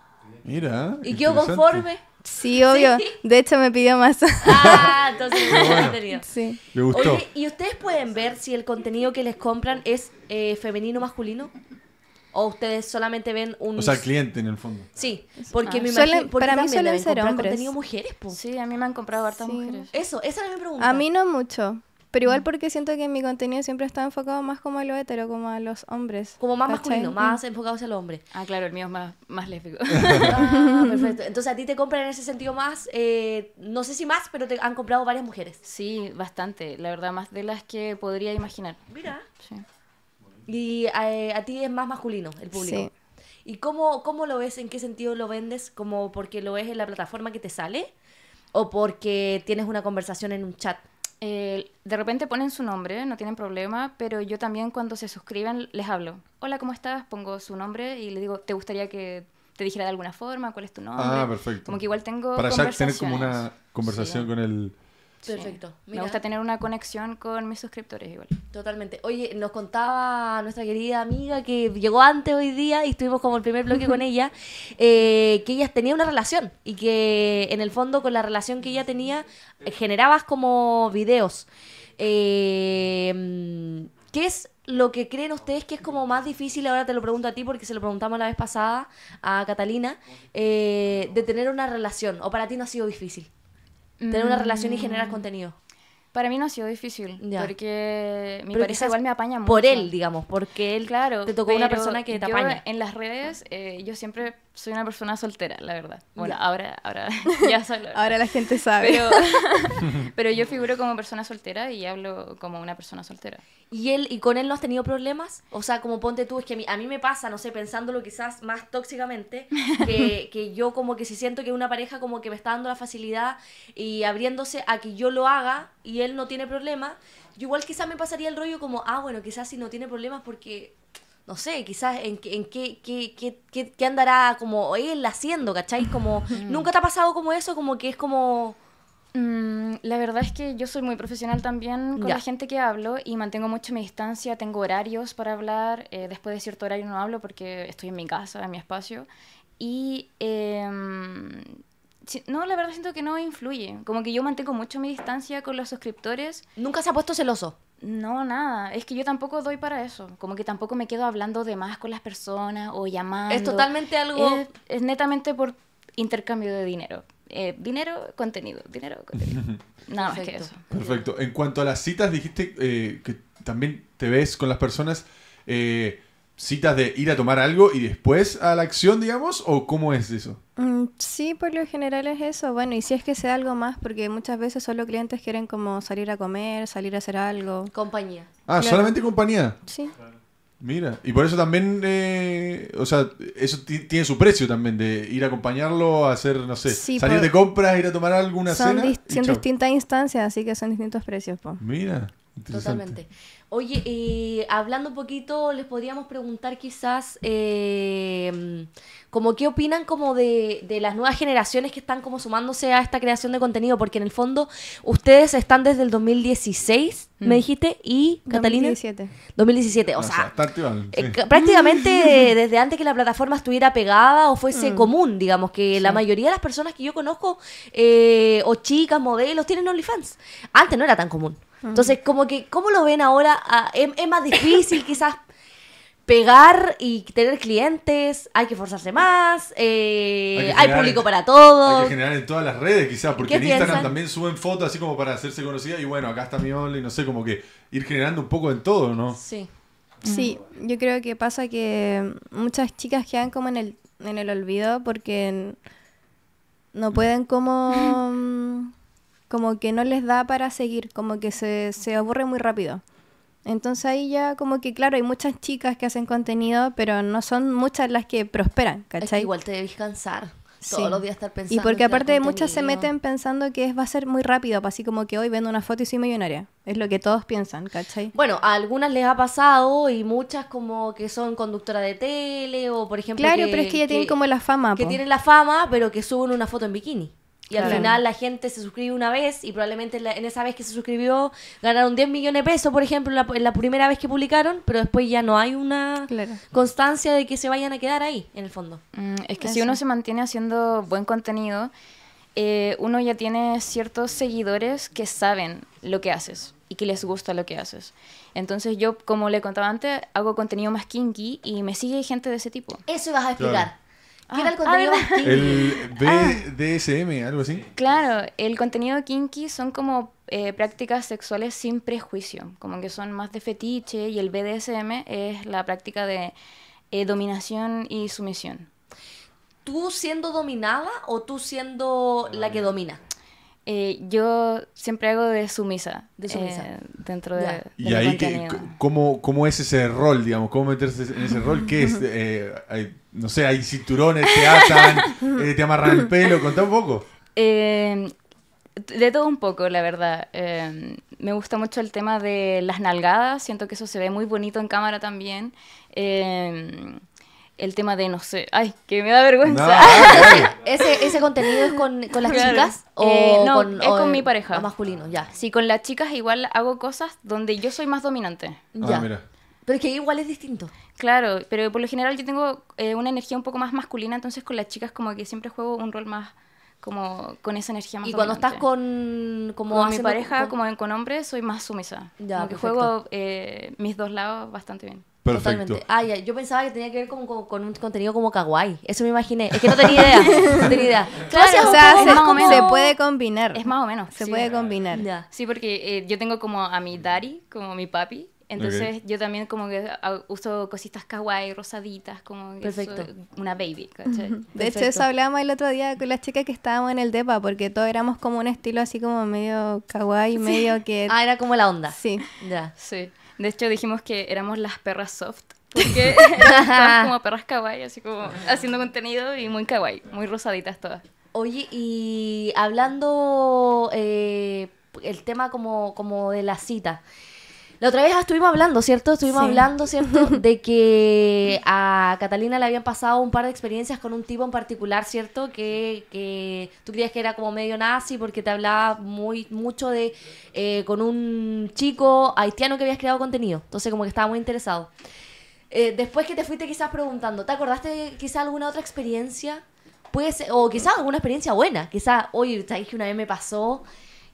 Mira. ¿Y quedó conforme? Sí, obvio. De hecho, me pidió más. Ah, entonces bueno. Sí. Me gustó. Oye, ¿y ustedes pueden ver si el contenido que les compran es eh, femenino o masculino? ¿O ustedes solamente ven un... O sea, cliente en el fondo. Sí, porque ah, me suelen, para mí suelen ser hombres. contenido mujeres, pues. Sí, a mí me han comprado hartas mujeres. Eso, esa era mi pregunta. A mí no mucho. Pero igual mm. porque siento que mi contenido siempre está enfocado más como a lo hetero, como a los hombres. Como más masculino, más mm. enfocado hacia los hombre. Ah, claro, el mío es más, más ah, perfecto. Entonces a ti te compran en ese sentido más, eh, no sé si más, pero te han comprado varias mujeres. Sí, bastante. La verdad, más de las que podría imaginar. Mira. Sí. Y eh, a, ti es más masculino el público. Sí. ¿Y cómo, cómo lo ves? ¿En qué sentido lo vendes? ¿Como porque lo ves en la plataforma que te sale? ¿O porque tienes una conversación en un chat? Eh, de repente ponen su nombre, no tienen problema, pero yo también cuando se suscriben les hablo. Hola, ¿cómo estás? Pongo su nombre y le digo, ¿te gustaría que te dijera de alguna forma cuál es tu nombre? Ah, perfecto. Como que igual tengo. Para ya tener como una conversación con el Perfecto. Me gusta tener una conexión con mis suscriptores igual. Totalmente. Oye, nos contaba nuestra querida amiga que llegó antes hoy día y estuvimos como el primer bloque con ella, eh, que ella tenía una relación y que en el fondo con la relación que ella tenía eh, generabas como videos. Eh, ¿Qué es lo que creen ustedes que es como más difícil, ahora te lo pregunto a ti porque se lo preguntamos la vez pasada a Catalina, de tener una relación? ¿O para ti no ha sido difícil? tener una relación y generar mm. contenido. Para mí no ha sido difícil, porque mi pareja igual me apaña mucho. Por él, digamos, porque él claro, te tocó una persona que te yo apaña. En las redes, eh, yo siempre soy una persona soltera, la verdad. Bueno, ahora, ahora ya la Ahora la gente sabe. Pero, yo figuro como persona soltera y hablo como una persona soltera. ¿Y él y con él no has tenido problemas? O sea, como ponte tú, es que a mí, me pasa, no sé, pensándolo quizás más tóxicamente, que, que yo como que si siento que una pareja como que me está dando la facilidad y abriéndose a que yo lo haga, y él no tiene problemas, yo igual quizás me pasaría el rollo como, ah, bueno, quizás si no tiene problemas porque, no sé, quizás en, en qué, qué, qué, qué, andará como él haciendo, ¿cachai? Como, mm. ¿nunca te ha pasado como eso? Como que es como... Mm, la verdad es que yo soy muy profesional también con la gente que hablo y mantengo mucho mi distancia, tengo horarios para hablar, eh, después de cierto horario no hablo porque estoy en mi casa, en mi espacio. Y em, no, la verdad siento que no influye. Como que yo mantengo mucho mi distancia con los suscriptores. ¿Nunca se ha puesto celoso? No, nada. Es que yo tampoco doy para eso. Como que tampoco me quedo hablando de más con las personas o llamando. Es totalmente algo... Es, netamente por intercambio de dinero. Eh, dinero, contenido, dinero, contenido. Nada más que eso. Perfecto. En cuanto a las citas, dijiste eh, que también te ves con las personas... Eh, citas de ir a tomar algo y después a la acción, digamos, o cómo es eso? Mm, sí, por lo general es eso. Bueno, y si es que sea algo más, porque muchas veces solo clientes quieren como salir a comer, salir a hacer algo. Compañía. Ah, solamente compañía. Sí. Mira, y por eso también, eh, o sea, eso tiene su precio también, de ir a acompañarlo, a hacer, no sé, salir de compras, ir a tomar alguna cena. son distintas instancias, así que son distintos precios. Mira, interesante. Totalmente. Oye, eh, hablando un poquito, les podríamos preguntar quizás, eh, como qué opinan como de, de, las nuevas generaciones que están como sumándose a esta creación de contenido, porque en el fondo ustedes están desde el 2016, me mm. dijiste, y Catalina. 2017. 2017, o, ah, sea, está eh, prácticamente desde antes que la plataforma estuviera pegada o fuese mm. común, digamos, que la mayoría de las personas que yo conozco, o chicas, modelos, tienen OnlyFans. Antes no era tan común. Entonces, como que, ¿cómo lo ven ahora? Ah, es, más difícil quizás pegar y tener clientes, hay que esforzarse más, eh, hay, público para todo. Hay que generar en todas las redes, quizás, porque en Instagram también suben fotos así como para hacerse conocida y bueno, acá está mi y no sé, como que ir generando un poco en todo, ¿no? Sí. Sí, mm. yo creo que pasa que muchas chicas quedan como en el, en el olvido porque no pueden como... como que no les da para seguir, como que se, aburre muy rápido. Entonces ahí ya como que, claro, hay muchas chicas que hacen contenido, pero no son muchas las que prosperan, ¿cachai? igual te debes cansar. Todos los días estar pensando. Y porque aparte de muchas se meten pensando que va a ser muy rápido, así como que hoy vendo una foto y soy millonaria. Es lo que todos piensan, ¿cachai? Bueno, a algunas les ha pasado y muchas como que son conductoras de tele o por ejemplo... Claro, pero es que ya tienen como la fama. Que tienen la fama, pero que suben una foto en bikini. Y al final la gente se suscribe una vez y probablemente en esa vez que se suscribió ganaron 10 millones de pesos, por ejemplo, en la, primera vez que publicaron, pero después ya no hay una constancia de que se vayan a quedar ahí, en el fondo. Mm, es que si uno se mantiene haciendo buen contenido, eh, uno ya tiene ciertos seguidores que saben lo que haces y que les gusta lo que haces. Entonces yo, como le contaba antes, hago contenido más kinky y me sigue gente de ese tipo. Eso vas a explicar. ¿Qué el ah, ah, contenido El BDSM, ah. algo así. Claro, el contenido kinky son como eh, prácticas sexuales sin prejuicio, como que son más de fetiche y el BDSM es la práctica de eh, dominación y sumisión. ¿Tú siendo dominada o tú siendo la que domina? Eh, yo siempre hago de sumisa. De sumisa. Eh, dentro de. y ahí, ¿cómo, es ese rol, digamos? ¿Cómo meterse en ese rol? ¿Qué es? Eh, no sé, hay cinturones, te atan, te amarran el pelo, contá un poco. Em, de todo un poco, la verdad. Em, me gusta mucho el tema de las nalgadas, siento que eso se ve muy bonito en cámara también. Em, el tema de, no sé, ay, que me da vergüenza. ¿Ese, contenido es con, las chicas? O eh, no, es con mi pareja. masculino, ya. Sí, con las chicas igual hago cosas donde yo soy más dominante. Ah, pero es que igual es distinto. Claro, pero por lo general yo tengo eh, una energía un poco más masculina, entonces con las chicas como que siempre juego un rol más como con esa energía más y cuando estás con como con mi pareja como con hombres soy más sumisa ya, que juego eh, mis dos lados bastante bien Totalmente. Yo pensaba que tenía que ver con un contenido como kawaii. Eso me imaginé. Es que no tenía idea. no tenía idea. Claro, o sea, se, puede combinar. Es más o menos. Se puede combinar. Sí, porque eh, yo tengo como a mi daddy, como mi papi. Entonces yo también como que ah, uso cositas kawaii, rosaditas, como Perfecto. una baby. De hecho, eso hablábamos el otro día con las chicas que estábamos en el DEPA, porque todos éramos como un estilo así como medio kawaii, medio que... Ah, era como la onda. Sí. Ya. Sí. De hecho, dijimos que éramos las perras soft. Porque estábamos como perras kawaii, así como haciendo contenido y muy kawaii, muy rosaditas todas. Oye, y hablando eh, el tema como, como de la cita, la otra vez estuvimos hablando, ¿cierto? Estuvimos hablando, ¿cierto? De que a Catalina le habían pasado un par de experiencias con un tipo en particular, ¿cierto? Que, que tú creías que era como medio nazi porque te hablaba muy mucho de eh, con un chico haitiano que habías creado contenido. Entonces como que estaba muy interesado. Eh, después que te fuiste quizás preguntando, ¿te acordaste quizás alguna otra experiencia? Puede ser, o quizás alguna experiencia buena. Quizás, oye, ¿sabes que una vez me pasó?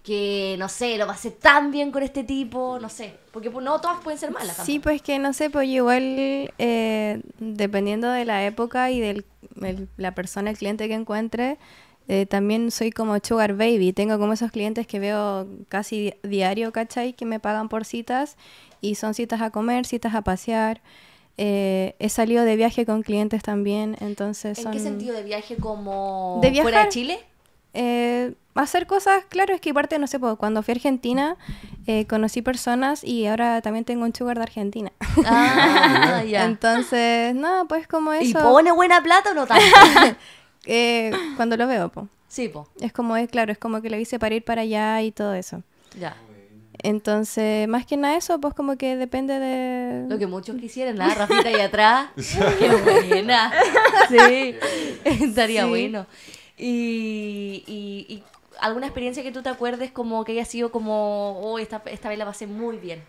que no sé, lo pasé tan bien con este tipo, no sé, porque no todas pueden ser malas. Sí, pues que no sé, pues igual eh, dependiendo de la época y de la persona, el cliente que encuentre, eh, también soy como sugar baby, tengo como esos clientes que veo casi diario, ¿cachai? Que me pagan por citas y son citas a comer, citas a pasear. Eh, he salido de viaje con clientes también, entonces... Son... ¿En qué sentido de viaje como fuera de Chile? Eh, hacer cosas, claro, es que parte, no sé, cuando fui a Argentina eh, conocí personas y ahora también tengo un sugar de Argentina. Ah, Entonces, no, pues como eso. ¿Y pone buena plata o no tanto? Eh, cuando lo veo, po. Sí, po. Es como, es claro, es como que le hice para ir para allá y todo eso. Ya. Entonces, más que nada eso, pues como que depende de... Lo que muchos quisieran, nada ¿ah? Rafita ahí atrás. ¡Qué buena! Sí, estaría bueno. Y, alguna experiencia que tú te acuerdes como que haya sido como, oh, esta, vez la pasé muy bien.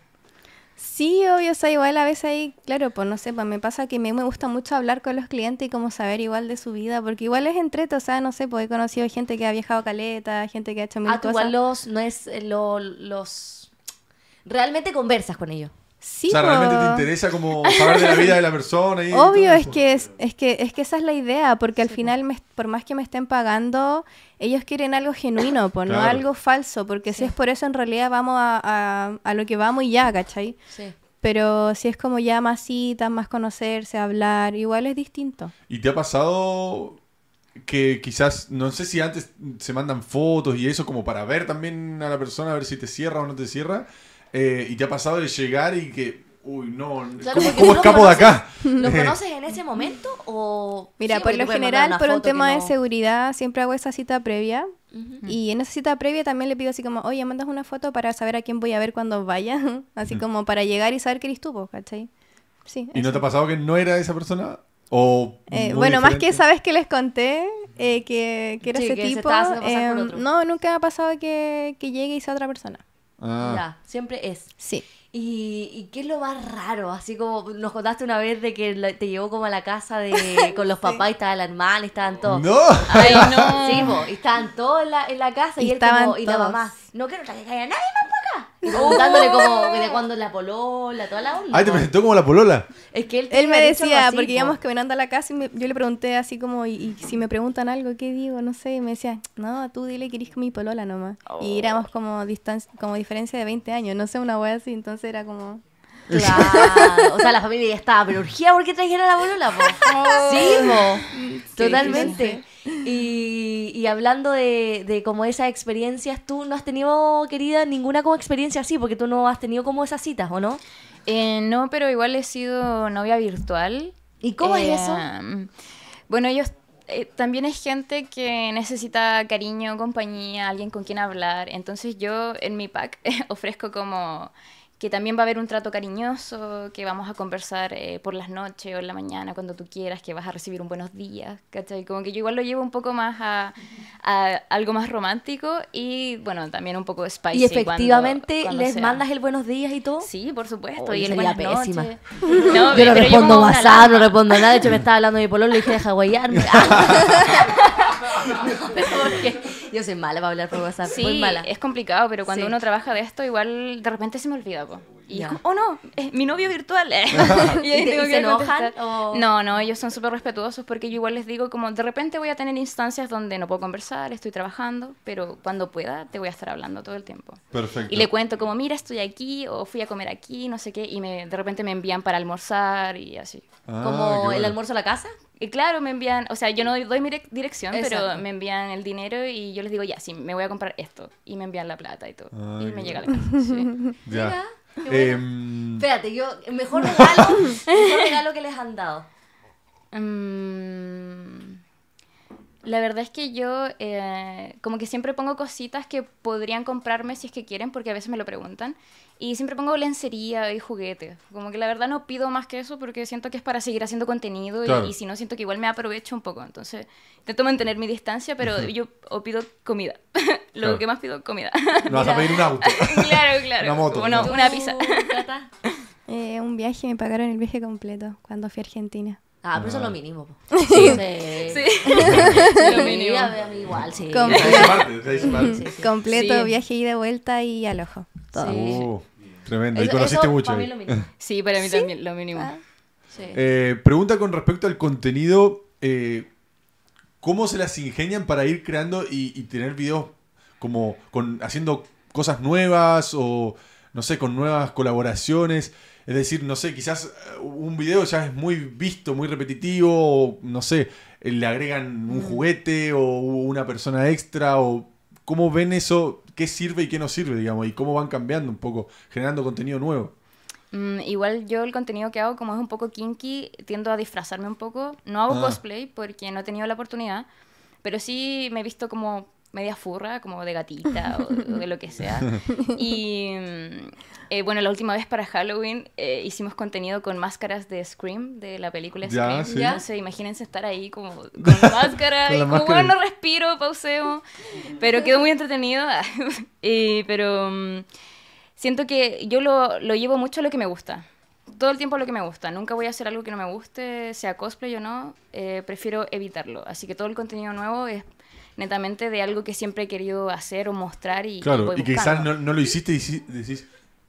Sí, obvio, o sea, igual a veces ahí, claro, pues no sé, pues me pasa que me, me gusta mucho hablar con los clientes y como saber igual de su vida, porque igual es entreto, o sea, no sé, pues he conocido gente que ha viajado a caleta, gente que ha hecho mil ah, cosas. Igual los, no es, eh, lo, los, realmente conversas con ellos. Sí, o sea, realmente te interesa como saber de la vida de la persona. Y Obvio, es que, es, que, es que esa es la idea, porque al final, por más que me estén pagando, ellos quieren algo genuino, no algo falso, porque si es por eso, en realidad vamos a, a, a lo que vamos y ya, ¿cachai? Sí. Pero si es como ya más citas, más conocerse, hablar, igual es distinto. ¿Y te ha pasado que quizás, no sé si antes se mandan fotos y eso como para ver también a la persona, a ver si te cierra o no te cierra? Eh, y te ha pasado de llegar y que, uy, no, ¿cómo, escapo de acá? ¿Lo conoces en ese momento o...? Mira, por lo general, por un tema de seguridad, siempre hago esa cita previa. Y en esa cita previa también le pido así como, oye, mandas una foto para saber a quién voy a ver cuando vaya. así como para llegar y saber que eres tú, ¿cachai? Sí. ¿Y no te ha pasado que no era esa persona? O eh, bueno, más que sabes que les conté eh, que, era ese tipo. Em, no, nunca ha pasado que, que llegue y sea otra persona. Ah. Ya, siempre es. Sí. ¿Y, ¿Y, qué es lo más raro? Así como nos contaste una vez de que te llevó como a la casa de con los papás y estaba la hermana y estaban todos. ¡No! Ay, no. Sí, estaban todos en la, casa y, él como, y la mamá, no quiero que caiga nadie preguntándole como de cuando la polola, toda la onda. Ay, ah, te presentó como la polola. Es que él, me decía, porque íbamos caminando a la casa y yo le pregunté así como, y, si me preguntan algo, ¿qué digo? No sé, y me decía, no, tú dile que eres mi polola nomás. Y oh. éramos como, como diferencia de 20 años, no sé, una wea así, entonces era como... Claro. O sea, la familia ya estaba, pero urgía porque trajeron la polola? Sí, Totalmente. Y, hablando de, como esas experiencias, ¿tú no has tenido, querida, ninguna como experiencia así? Porque tú no has tenido como esas citas, ¿o no? Eh, no, pero igual he sido novia virtual. ¿Y cómo es eso? Em, bueno, ellos eh, también es gente que necesita cariño, compañía, alguien con quien hablar. Entonces yo en mi pack ofrezco como que también va a haber un trato cariñoso, que vamos a conversar eh, por las noches o en la mañana cuando tú quieras, que vas a recibir un buenos días, ¿cachai? Como que yo igual lo llevo un poco más a, a algo más romántico y bueno, también un poco spicy. ¿Y efectivamente les mandas el buenos días y todo? Sí, por supuesto, y el buenas pésima. Noches. No, yo no respondo WhatsApp, no respondo nada, de hecho me estaba hablando de mi pololo, le dije de guayarme. Yo soy mala para hablar por WhatsApp. Sí, mala. es complicado, pero cuando uno trabaja de esto, igual de repente se me olvida. Y es como, oh no, es mi novio virtual. y, ahí que se enojan? No, no, ellos son súper respetuosos porque yo igual les digo como, de repente voy a tener instancias donde no puedo conversar, estoy trabajando, pero cuando pueda te voy a estar hablando todo el tiempo. Perfecto. Y le cuento como, mira, estoy aquí o fui a comer aquí, no sé qué, y de repente me envían para almorzar y así. Ah, ¿Como el almuerzo a la casa? Y claro, me envían, o sea, yo no doy mi dirección, pero me envían el dinero y yo les digo, ya, sí, me voy a comprar esto. Y me envían la plata y todo. Ah, y me llega la casa. Ya. Em, Espérate, yo, mejor regalo, mejor que les han dado. Mmm La verdad es que yo eh, como que siempre pongo cositas que podrían comprarme si es que quieren, porque a veces me lo preguntan. Y siempre pongo lencería y juguetes. Como que la verdad no pido más que eso porque siento que es para seguir haciendo contenido y, si no, siento que igual me aprovecho un poco. Entonces intento mantener mi distancia, pero yo o pido comida. lo que más pido, comida. No vas a pedir un auto. claro, claro. Una moto. una pizza. Eh, un viaje, me pagaron el viaje completo cuando fui a Argentina. Ah, pero eso es lo mínimo. Sí. sí. Lo mínimo. A mí igual, sí. Completo, viaje y de vuelta y al Todo. Uh, tremendo. y conociste mucho. Para mí lo Sí, para mí también lo mínimo. Ah. Eh, pregunta con respecto al contenido. Eh, ¿Cómo se las ingenian para ir creando y, y tener videos como con, haciendo cosas nuevas o, no sé, con nuevas colaboraciones? Es decir, no sé, quizás eh, un video ya es muy visto, muy repetitivo, o no sé, eh, le agregan un mm. juguete o una persona extra, o cómo ven eso, qué sirve y qué no sirve, digamos, y cómo van cambiando un poco, generando contenido nuevo. Mm, igual yo el contenido que hago, como es un poco kinky, tiendo a disfrazarme un poco. No hago ah. cosplay porque no he tenido la oportunidad, pero sí me he visto como media furra, como de gatita o, de lo que sea. Y mm, eh, bueno, la última vez para Halloween eh, hicimos contenido con máscaras de Scream, de la película Scream. Ya, imagínense estar ahí como con máscara y como, bueno, respiro, pauseo. Pero quedó muy entretenido. pero mm, siento que yo lo, llevo mucho a lo que me gusta todo el tiempo lo que me gusta. Nunca voy a hacer algo que no me guste, sea cosplay o no. Eh, prefiero evitarlo. Así que todo el contenido nuevo es netamente de algo que siempre he querido hacer o mostrar y Claro, y, quizás no, lo hiciste y decís,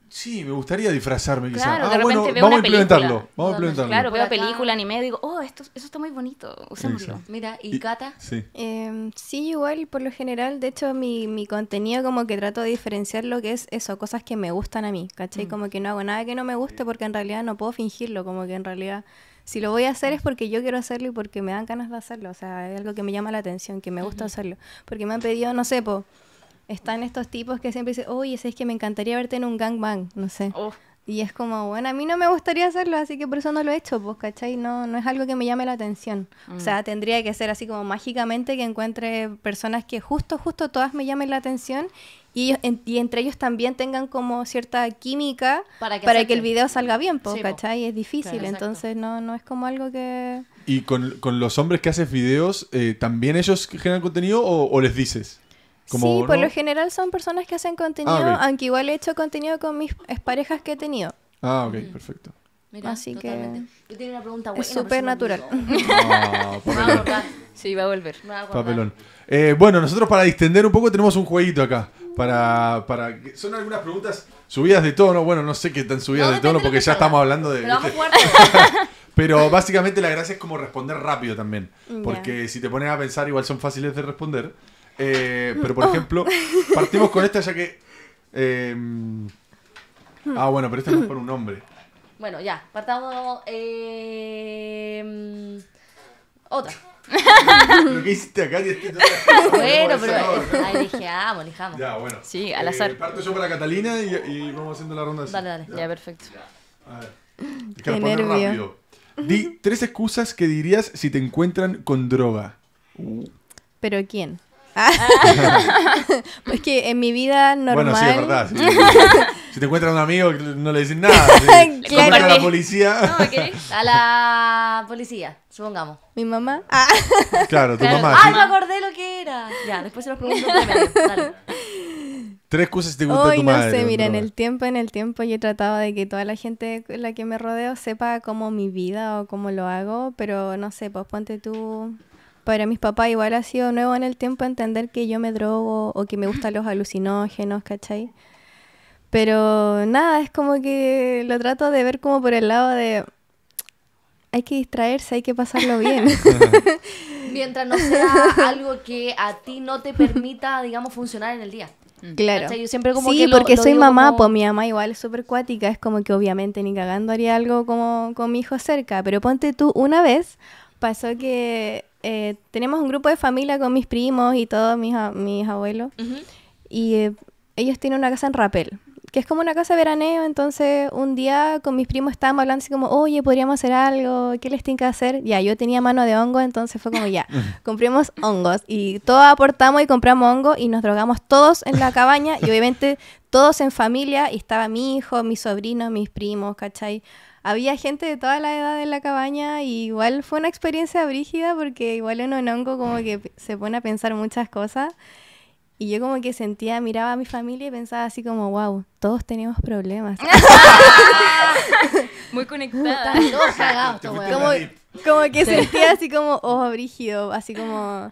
sí, me gustaría disfrazarme quizás. Ah, vamos a implementarlo, vamos a implementarlo. Claro, veo película, anime, digo, oh, eso está muy bonito, usémoslo. Mira, ¿y, Cata? Sí. Em, sí, igual, por lo general, de hecho, mi, contenido como que trato de diferenciar lo que es eso, cosas que me gustan a mí, ¿cachai? Mm. Como que no hago nada que no me guste porque en realidad no puedo fingirlo, como que en realidad si lo voy a hacer es porque yo quiero hacerlo y porque me dan ganas de hacerlo. O sea, es algo que me llama la atención, que me gusta hacerlo. Porque me han pedido, no sé, po, están estos tipos que siempre dicen, oye, es que me encantaría verte en un gangbang, no sé. Oh. Y es como, bueno, a mí no me gustaría hacerlo, así que por eso no lo he hecho, pues, ¿cachai? No, no es algo que me llame la atención. O mm. sea, tendría que ser así como mágicamente que encuentre personas que justo, justo todas me llamen la atención y, entre ellos también tengan como cierta química para que, el video salga bien, po, y Es difícil, entonces no, no es como algo que... ¿Y con, con los hombres que haces videos, eh, también ellos generan contenido o, les dices? Como, sí, por lo general son personas que hacen contenido, ah, aunque igual he hecho contenido con mis parejas que he tenido. Ah, ok, mm. perfecto. Mira, Así que. Es súper natural. No, ah, sí, va a volver. Papelón. Eh, bueno, nosotros para distender un poco tenemos un jueguito acá para, para... Son algunas preguntas subidas de tono, bueno, no sé qué tan subidas de tono porque ya estamos hablando de... Pero, básicamente la gracia es como responder rápido también, porque si te pones a pensar igual son fáciles de responder. Eh, pero por ejemplo, partimos con esta ya que... Em, ah, bueno, pero esta no es por un nombre. Bueno, ya, partamos... Em, otra. ¿Pero qué hiciste acá? bueno, pero ah, Lijamos, manejamos. Ya, bueno. Sí, al eh, azar. parto yo para Catalina y, vamos haciendo la ronda así. Dale, dale, ya, perfecto. A ver. Di tres excusas que dirías si te encuentran con droga. ¿Pero quién? pues que en mi vida normal. Bueno, sí, verdad. Sí, es verdad. Si te encuentras un amigo, no le dices nada. a la policía. No, A la policía, supongamos. ¿Mi mamá? Claro, tu mamá. Ah, me acordé lo que era. Ya, después se los pregunto. Dale. Tres cosas te gusta de tu madre. No sé, mira, en el tiempo, en el tiempo yo he tratado de que toda la gente la que me rodeo sepa cómo mi vida o cómo lo hago, pero no sé, pues ponte tú. Para mis papás igual ha sido nuevo en el tiempo entender que yo me drogo o que me gustan los alucinógenos, ¿cachai? Pero nada, es como que lo trato de ver como por el lado de... Hay que distraerse, hay que pasarlo bien. Mientras no sea algo que a ti no te permita, digamos, funcionar en el día. Mm. Claro. O yo siempre como sí, porque soy mamá, pues mi mamá igual es súper cuática, es como que obviamente ni cagando haría algo como con mi hijo cerca, pero ponte tú, una vez pasó que eh, tenemos un grupo de familia con mis primos y todos mis, mis abuelos, y eh, ellos tienen una casa en Rapel que es como una casa de veraneo, entonces un día con mis primos estábamos hablando así como, oye, podríamos hacer algo, ¿qué les que hacer? Ya, yo tenía mano de hongo, entonces fue como ya, compramos hongos y todos aportamos y compramos hongo y nos drogamos todos en la cabaña y obviamente todos en familia y estaba mi hijo, mi sobrino mis primos, ¿cachai? Había gente de toda la edad en la cabaña y igual fue una experiencia brígida porque igual uno en hongo como que se pone a pensar muchas cosas. Y yo como que sentía, miraba a mi familia y pensaba así como, wow, todos tenemos problemas. Muy conectada. todos como, que sentía así como, oh, brígido, así como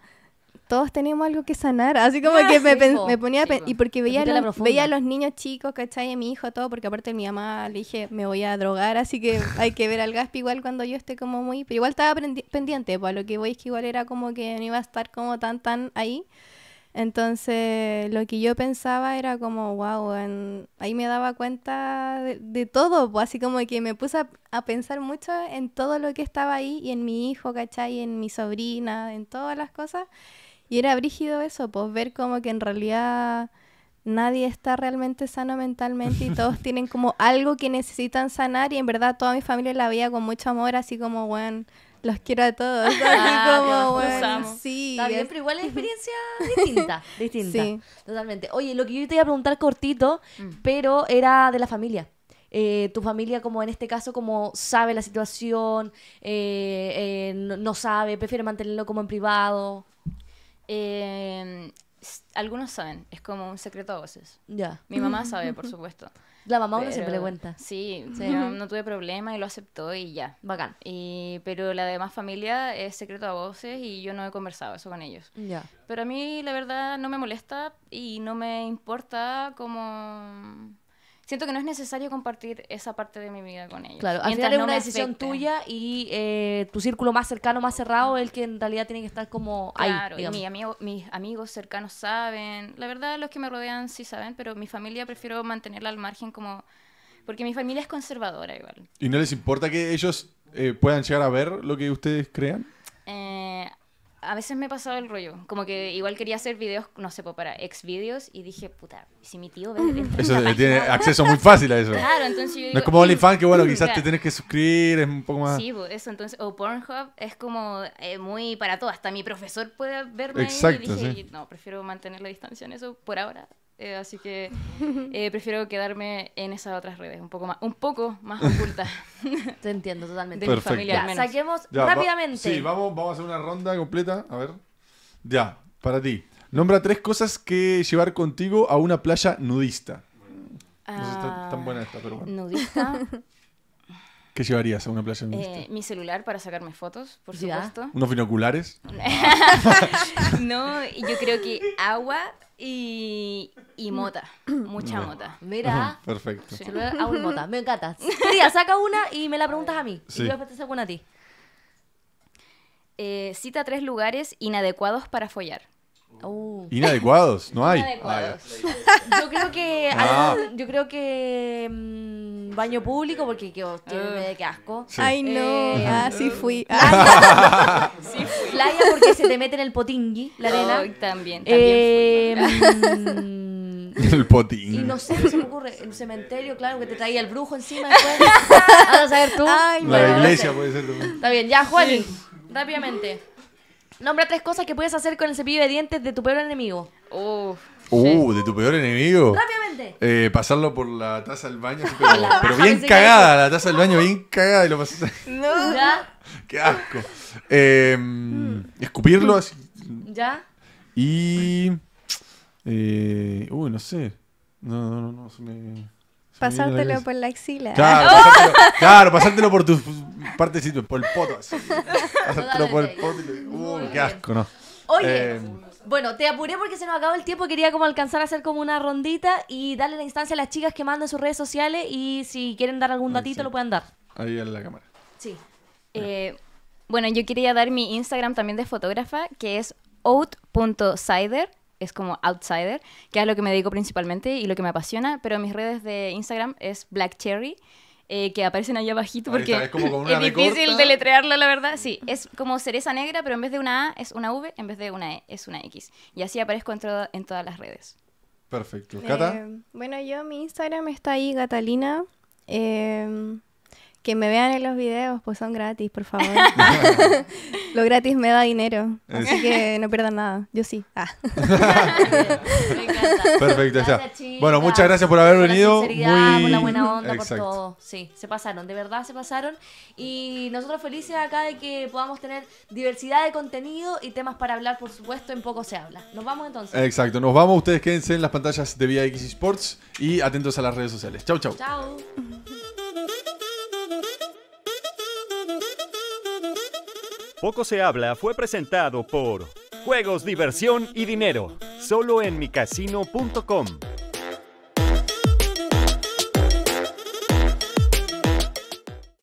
todos tenemos algo que sanar. Así como que me, ponía Y porque veía, a los, veía los niños chicos, ¿cachai? A mi hijo, todo. Porque aparte mi mamá le dije, me voy a drogar, así que hay que ver al gasp igual cuando yo esté como muy. Pero igual estaba pendiente, para pues, lo que voy es que igual era como que no iba a estar como tan, tan ahí. Entonces, lo que yo pensaba era como, wow, ahí me daba cuenta de, todo, pues, así como que me puse a, pensar mucho en todo lo que estaba ahí y en mi hijo, ¿cachai? en mi sobrina, en todas las cosas. Y era brígido eso, pues ver como que en realidad nadie está realmente sano mentalmente y todos tienen como algo que necesitan sanar y en verdad toda mi familia la veía con mucho amor, así como, bueno, los quiero a todos. Ah, Está bien, pero igual es experiencia distinta. distinta. Totalmente. Oye, lo que yo te iba a preguntar cortito, mm. pero era de la familia. Eh, tu familia, como en este caso, como sabe la situación, eh, eh, no, sabe, prefiere mantenerlo como en privado. Em, algunos saben, es como un secreto a voces. Ya. Mi mamá sabe, por supuesto. La mamá siempre le cuenta. Sí, No, tuve problema y lo aceptó y ya. Bacán. Y, pero la demás familia es secreto a voces y yo no he conversado eso con ellos. Ya. Pero a mí la verdad no me molesta y no me importa como siento que no es necesario compartir esa parte de mi vida con ellos. Claro, al final es una decisión tuya y eh, tu círculo más cercano, más cerrado, es el que en realidad tiene que estar como ahí. Claro, mi mis amigos cercanos saben, la verdad los que me rodean sí saben, pero mi familia prefiero mantenerla al margen como... Porque mi familia es conservadora igual. ¿Y no les importa que ellos eh, puedan llegar a ver lo que ustedes crean? Eh, a veces me he pasado el rollo. Como que igual quería hacer videos, no sé, para ex videos y dije, puta, si mi tío ve. Eso tiene acceso muy fácil a eso. Claro, entonces yo digo, No es como OnlyFans, que bueno, quizás te tienes que suscribir, es un poco más. Sí, eso, entonces. O Pornhub es como eh, muy para todo. Hasta mi profesor puede verme. Exacto. Y dije, no, prefiero mantener la distancia en eso por ahora. Eh, así que eh, prefiero quedarme en esas otras redes, un poco más, un poco más ocultas. Te entiendo totalmente. De mi familia, menos. saquemos rápidamente. sí, vamos, vamos a hacer una ronda completa. A ver. Ya, para ti. Nombra tres cosas que llevar contigo a una playa nudista. No sé si está ah. tan buena esta, pero bueno. Nudista. ¿Qué llevarías a una playa nudista? Eh, mi celular para sacarme fotos, por supuesto. ¿Unos binoculares? no, yo creo que agua y, y mota. Mucha mota. Mira. Perfecto. Celular, agua y mota. Me encanta. Sería, saca una y me la preguntas a mí. Sí. Y yo la te una a ti. Eh, cita tres lugares inadecuados para follar. Uh. Inadecuados, no hay. Inadecuados. Ah, yo creo que. Ah. Yo creo que. Mm, baño público, porque que, oh, ah. que asco. Ay, no. Eh, así fui. Sí fui. Playa, porque se te mete en el potingui, la arena. Ay, también, también Eh, El y no sé qué se me ocurre. El cementerio, claro, que te traía el brujo encima a saber tú. La iglesia puede ser. también. Está bien, ya, Juani, rápidamente. Nombra tres cosas que puedes hacer con el cepillo de dientes de tu peor enemigo. Uf. Uh, de tu peor enemigo. Rápidamente. Eh, pasarlo por la taza del baño, pero, bien cagada, la taza del baño bien cagada y lo pasas. No. ¿Ya? Qué asco. Eh, escupirlo así. ¿Ya? Y. Eh, uy, no sé. No, no, no, no se me. Pasártelo por la axila. Claro, pasártelo, por tu partes, por el poto. Pasártelo por el poto. Uh, qué asco, ¿no? Oye, eh, bueno, te apuré porque se nos acabó el tiempo. Quería como alcanzar a hacer como una rondita y darle la instancia a las chicas que manden sus redes sociales y si quieren dar algún datito lo pueden dar. Ahí en la cámara. Sí. Eh, bueno, yo quería dar mi Instagram también de fotógrafa, que es Out.sider es como outsider, que es lo que me dedico principalmente y lo que me apasiona, pero mis redes de Instagram es Black Cherry. Eh, que aparecen ahí abajito porque es, como difícil deletrearla, la verdad. Sí, es como cereza negra, pero en vez de una A es una V, en vez de una E es una X. Y así aparezco en, todas las redes. Perfecto. Eh, ¿Cata? bueno, yo mi Instagram está ahí, Catalina. Eh, que me vean en los videos, pues son gratis, por favor. Lo gratis me da dinero, así que no pierdan nada. Yo sí. Ah. Perfecto, ya. Bueno, muchas gracias por haber venido. La Muy... Por buena onda, por todo. Sí, se pasaron, de verdad se pasaron. Y nosotros felices acá de que podamos tener diversidad de contenido y temas para hablar, por supuesto, en poco se habla. Nos vamos entonces. Exacto, nos vamos. Ustedes quédense en las pantallas de Vía X Sports y atentos a las redes sociales. Chau, chau. Chau. Poco se habla fue presentado por Juegos, Diversión y Dinero, solo en micasino.com.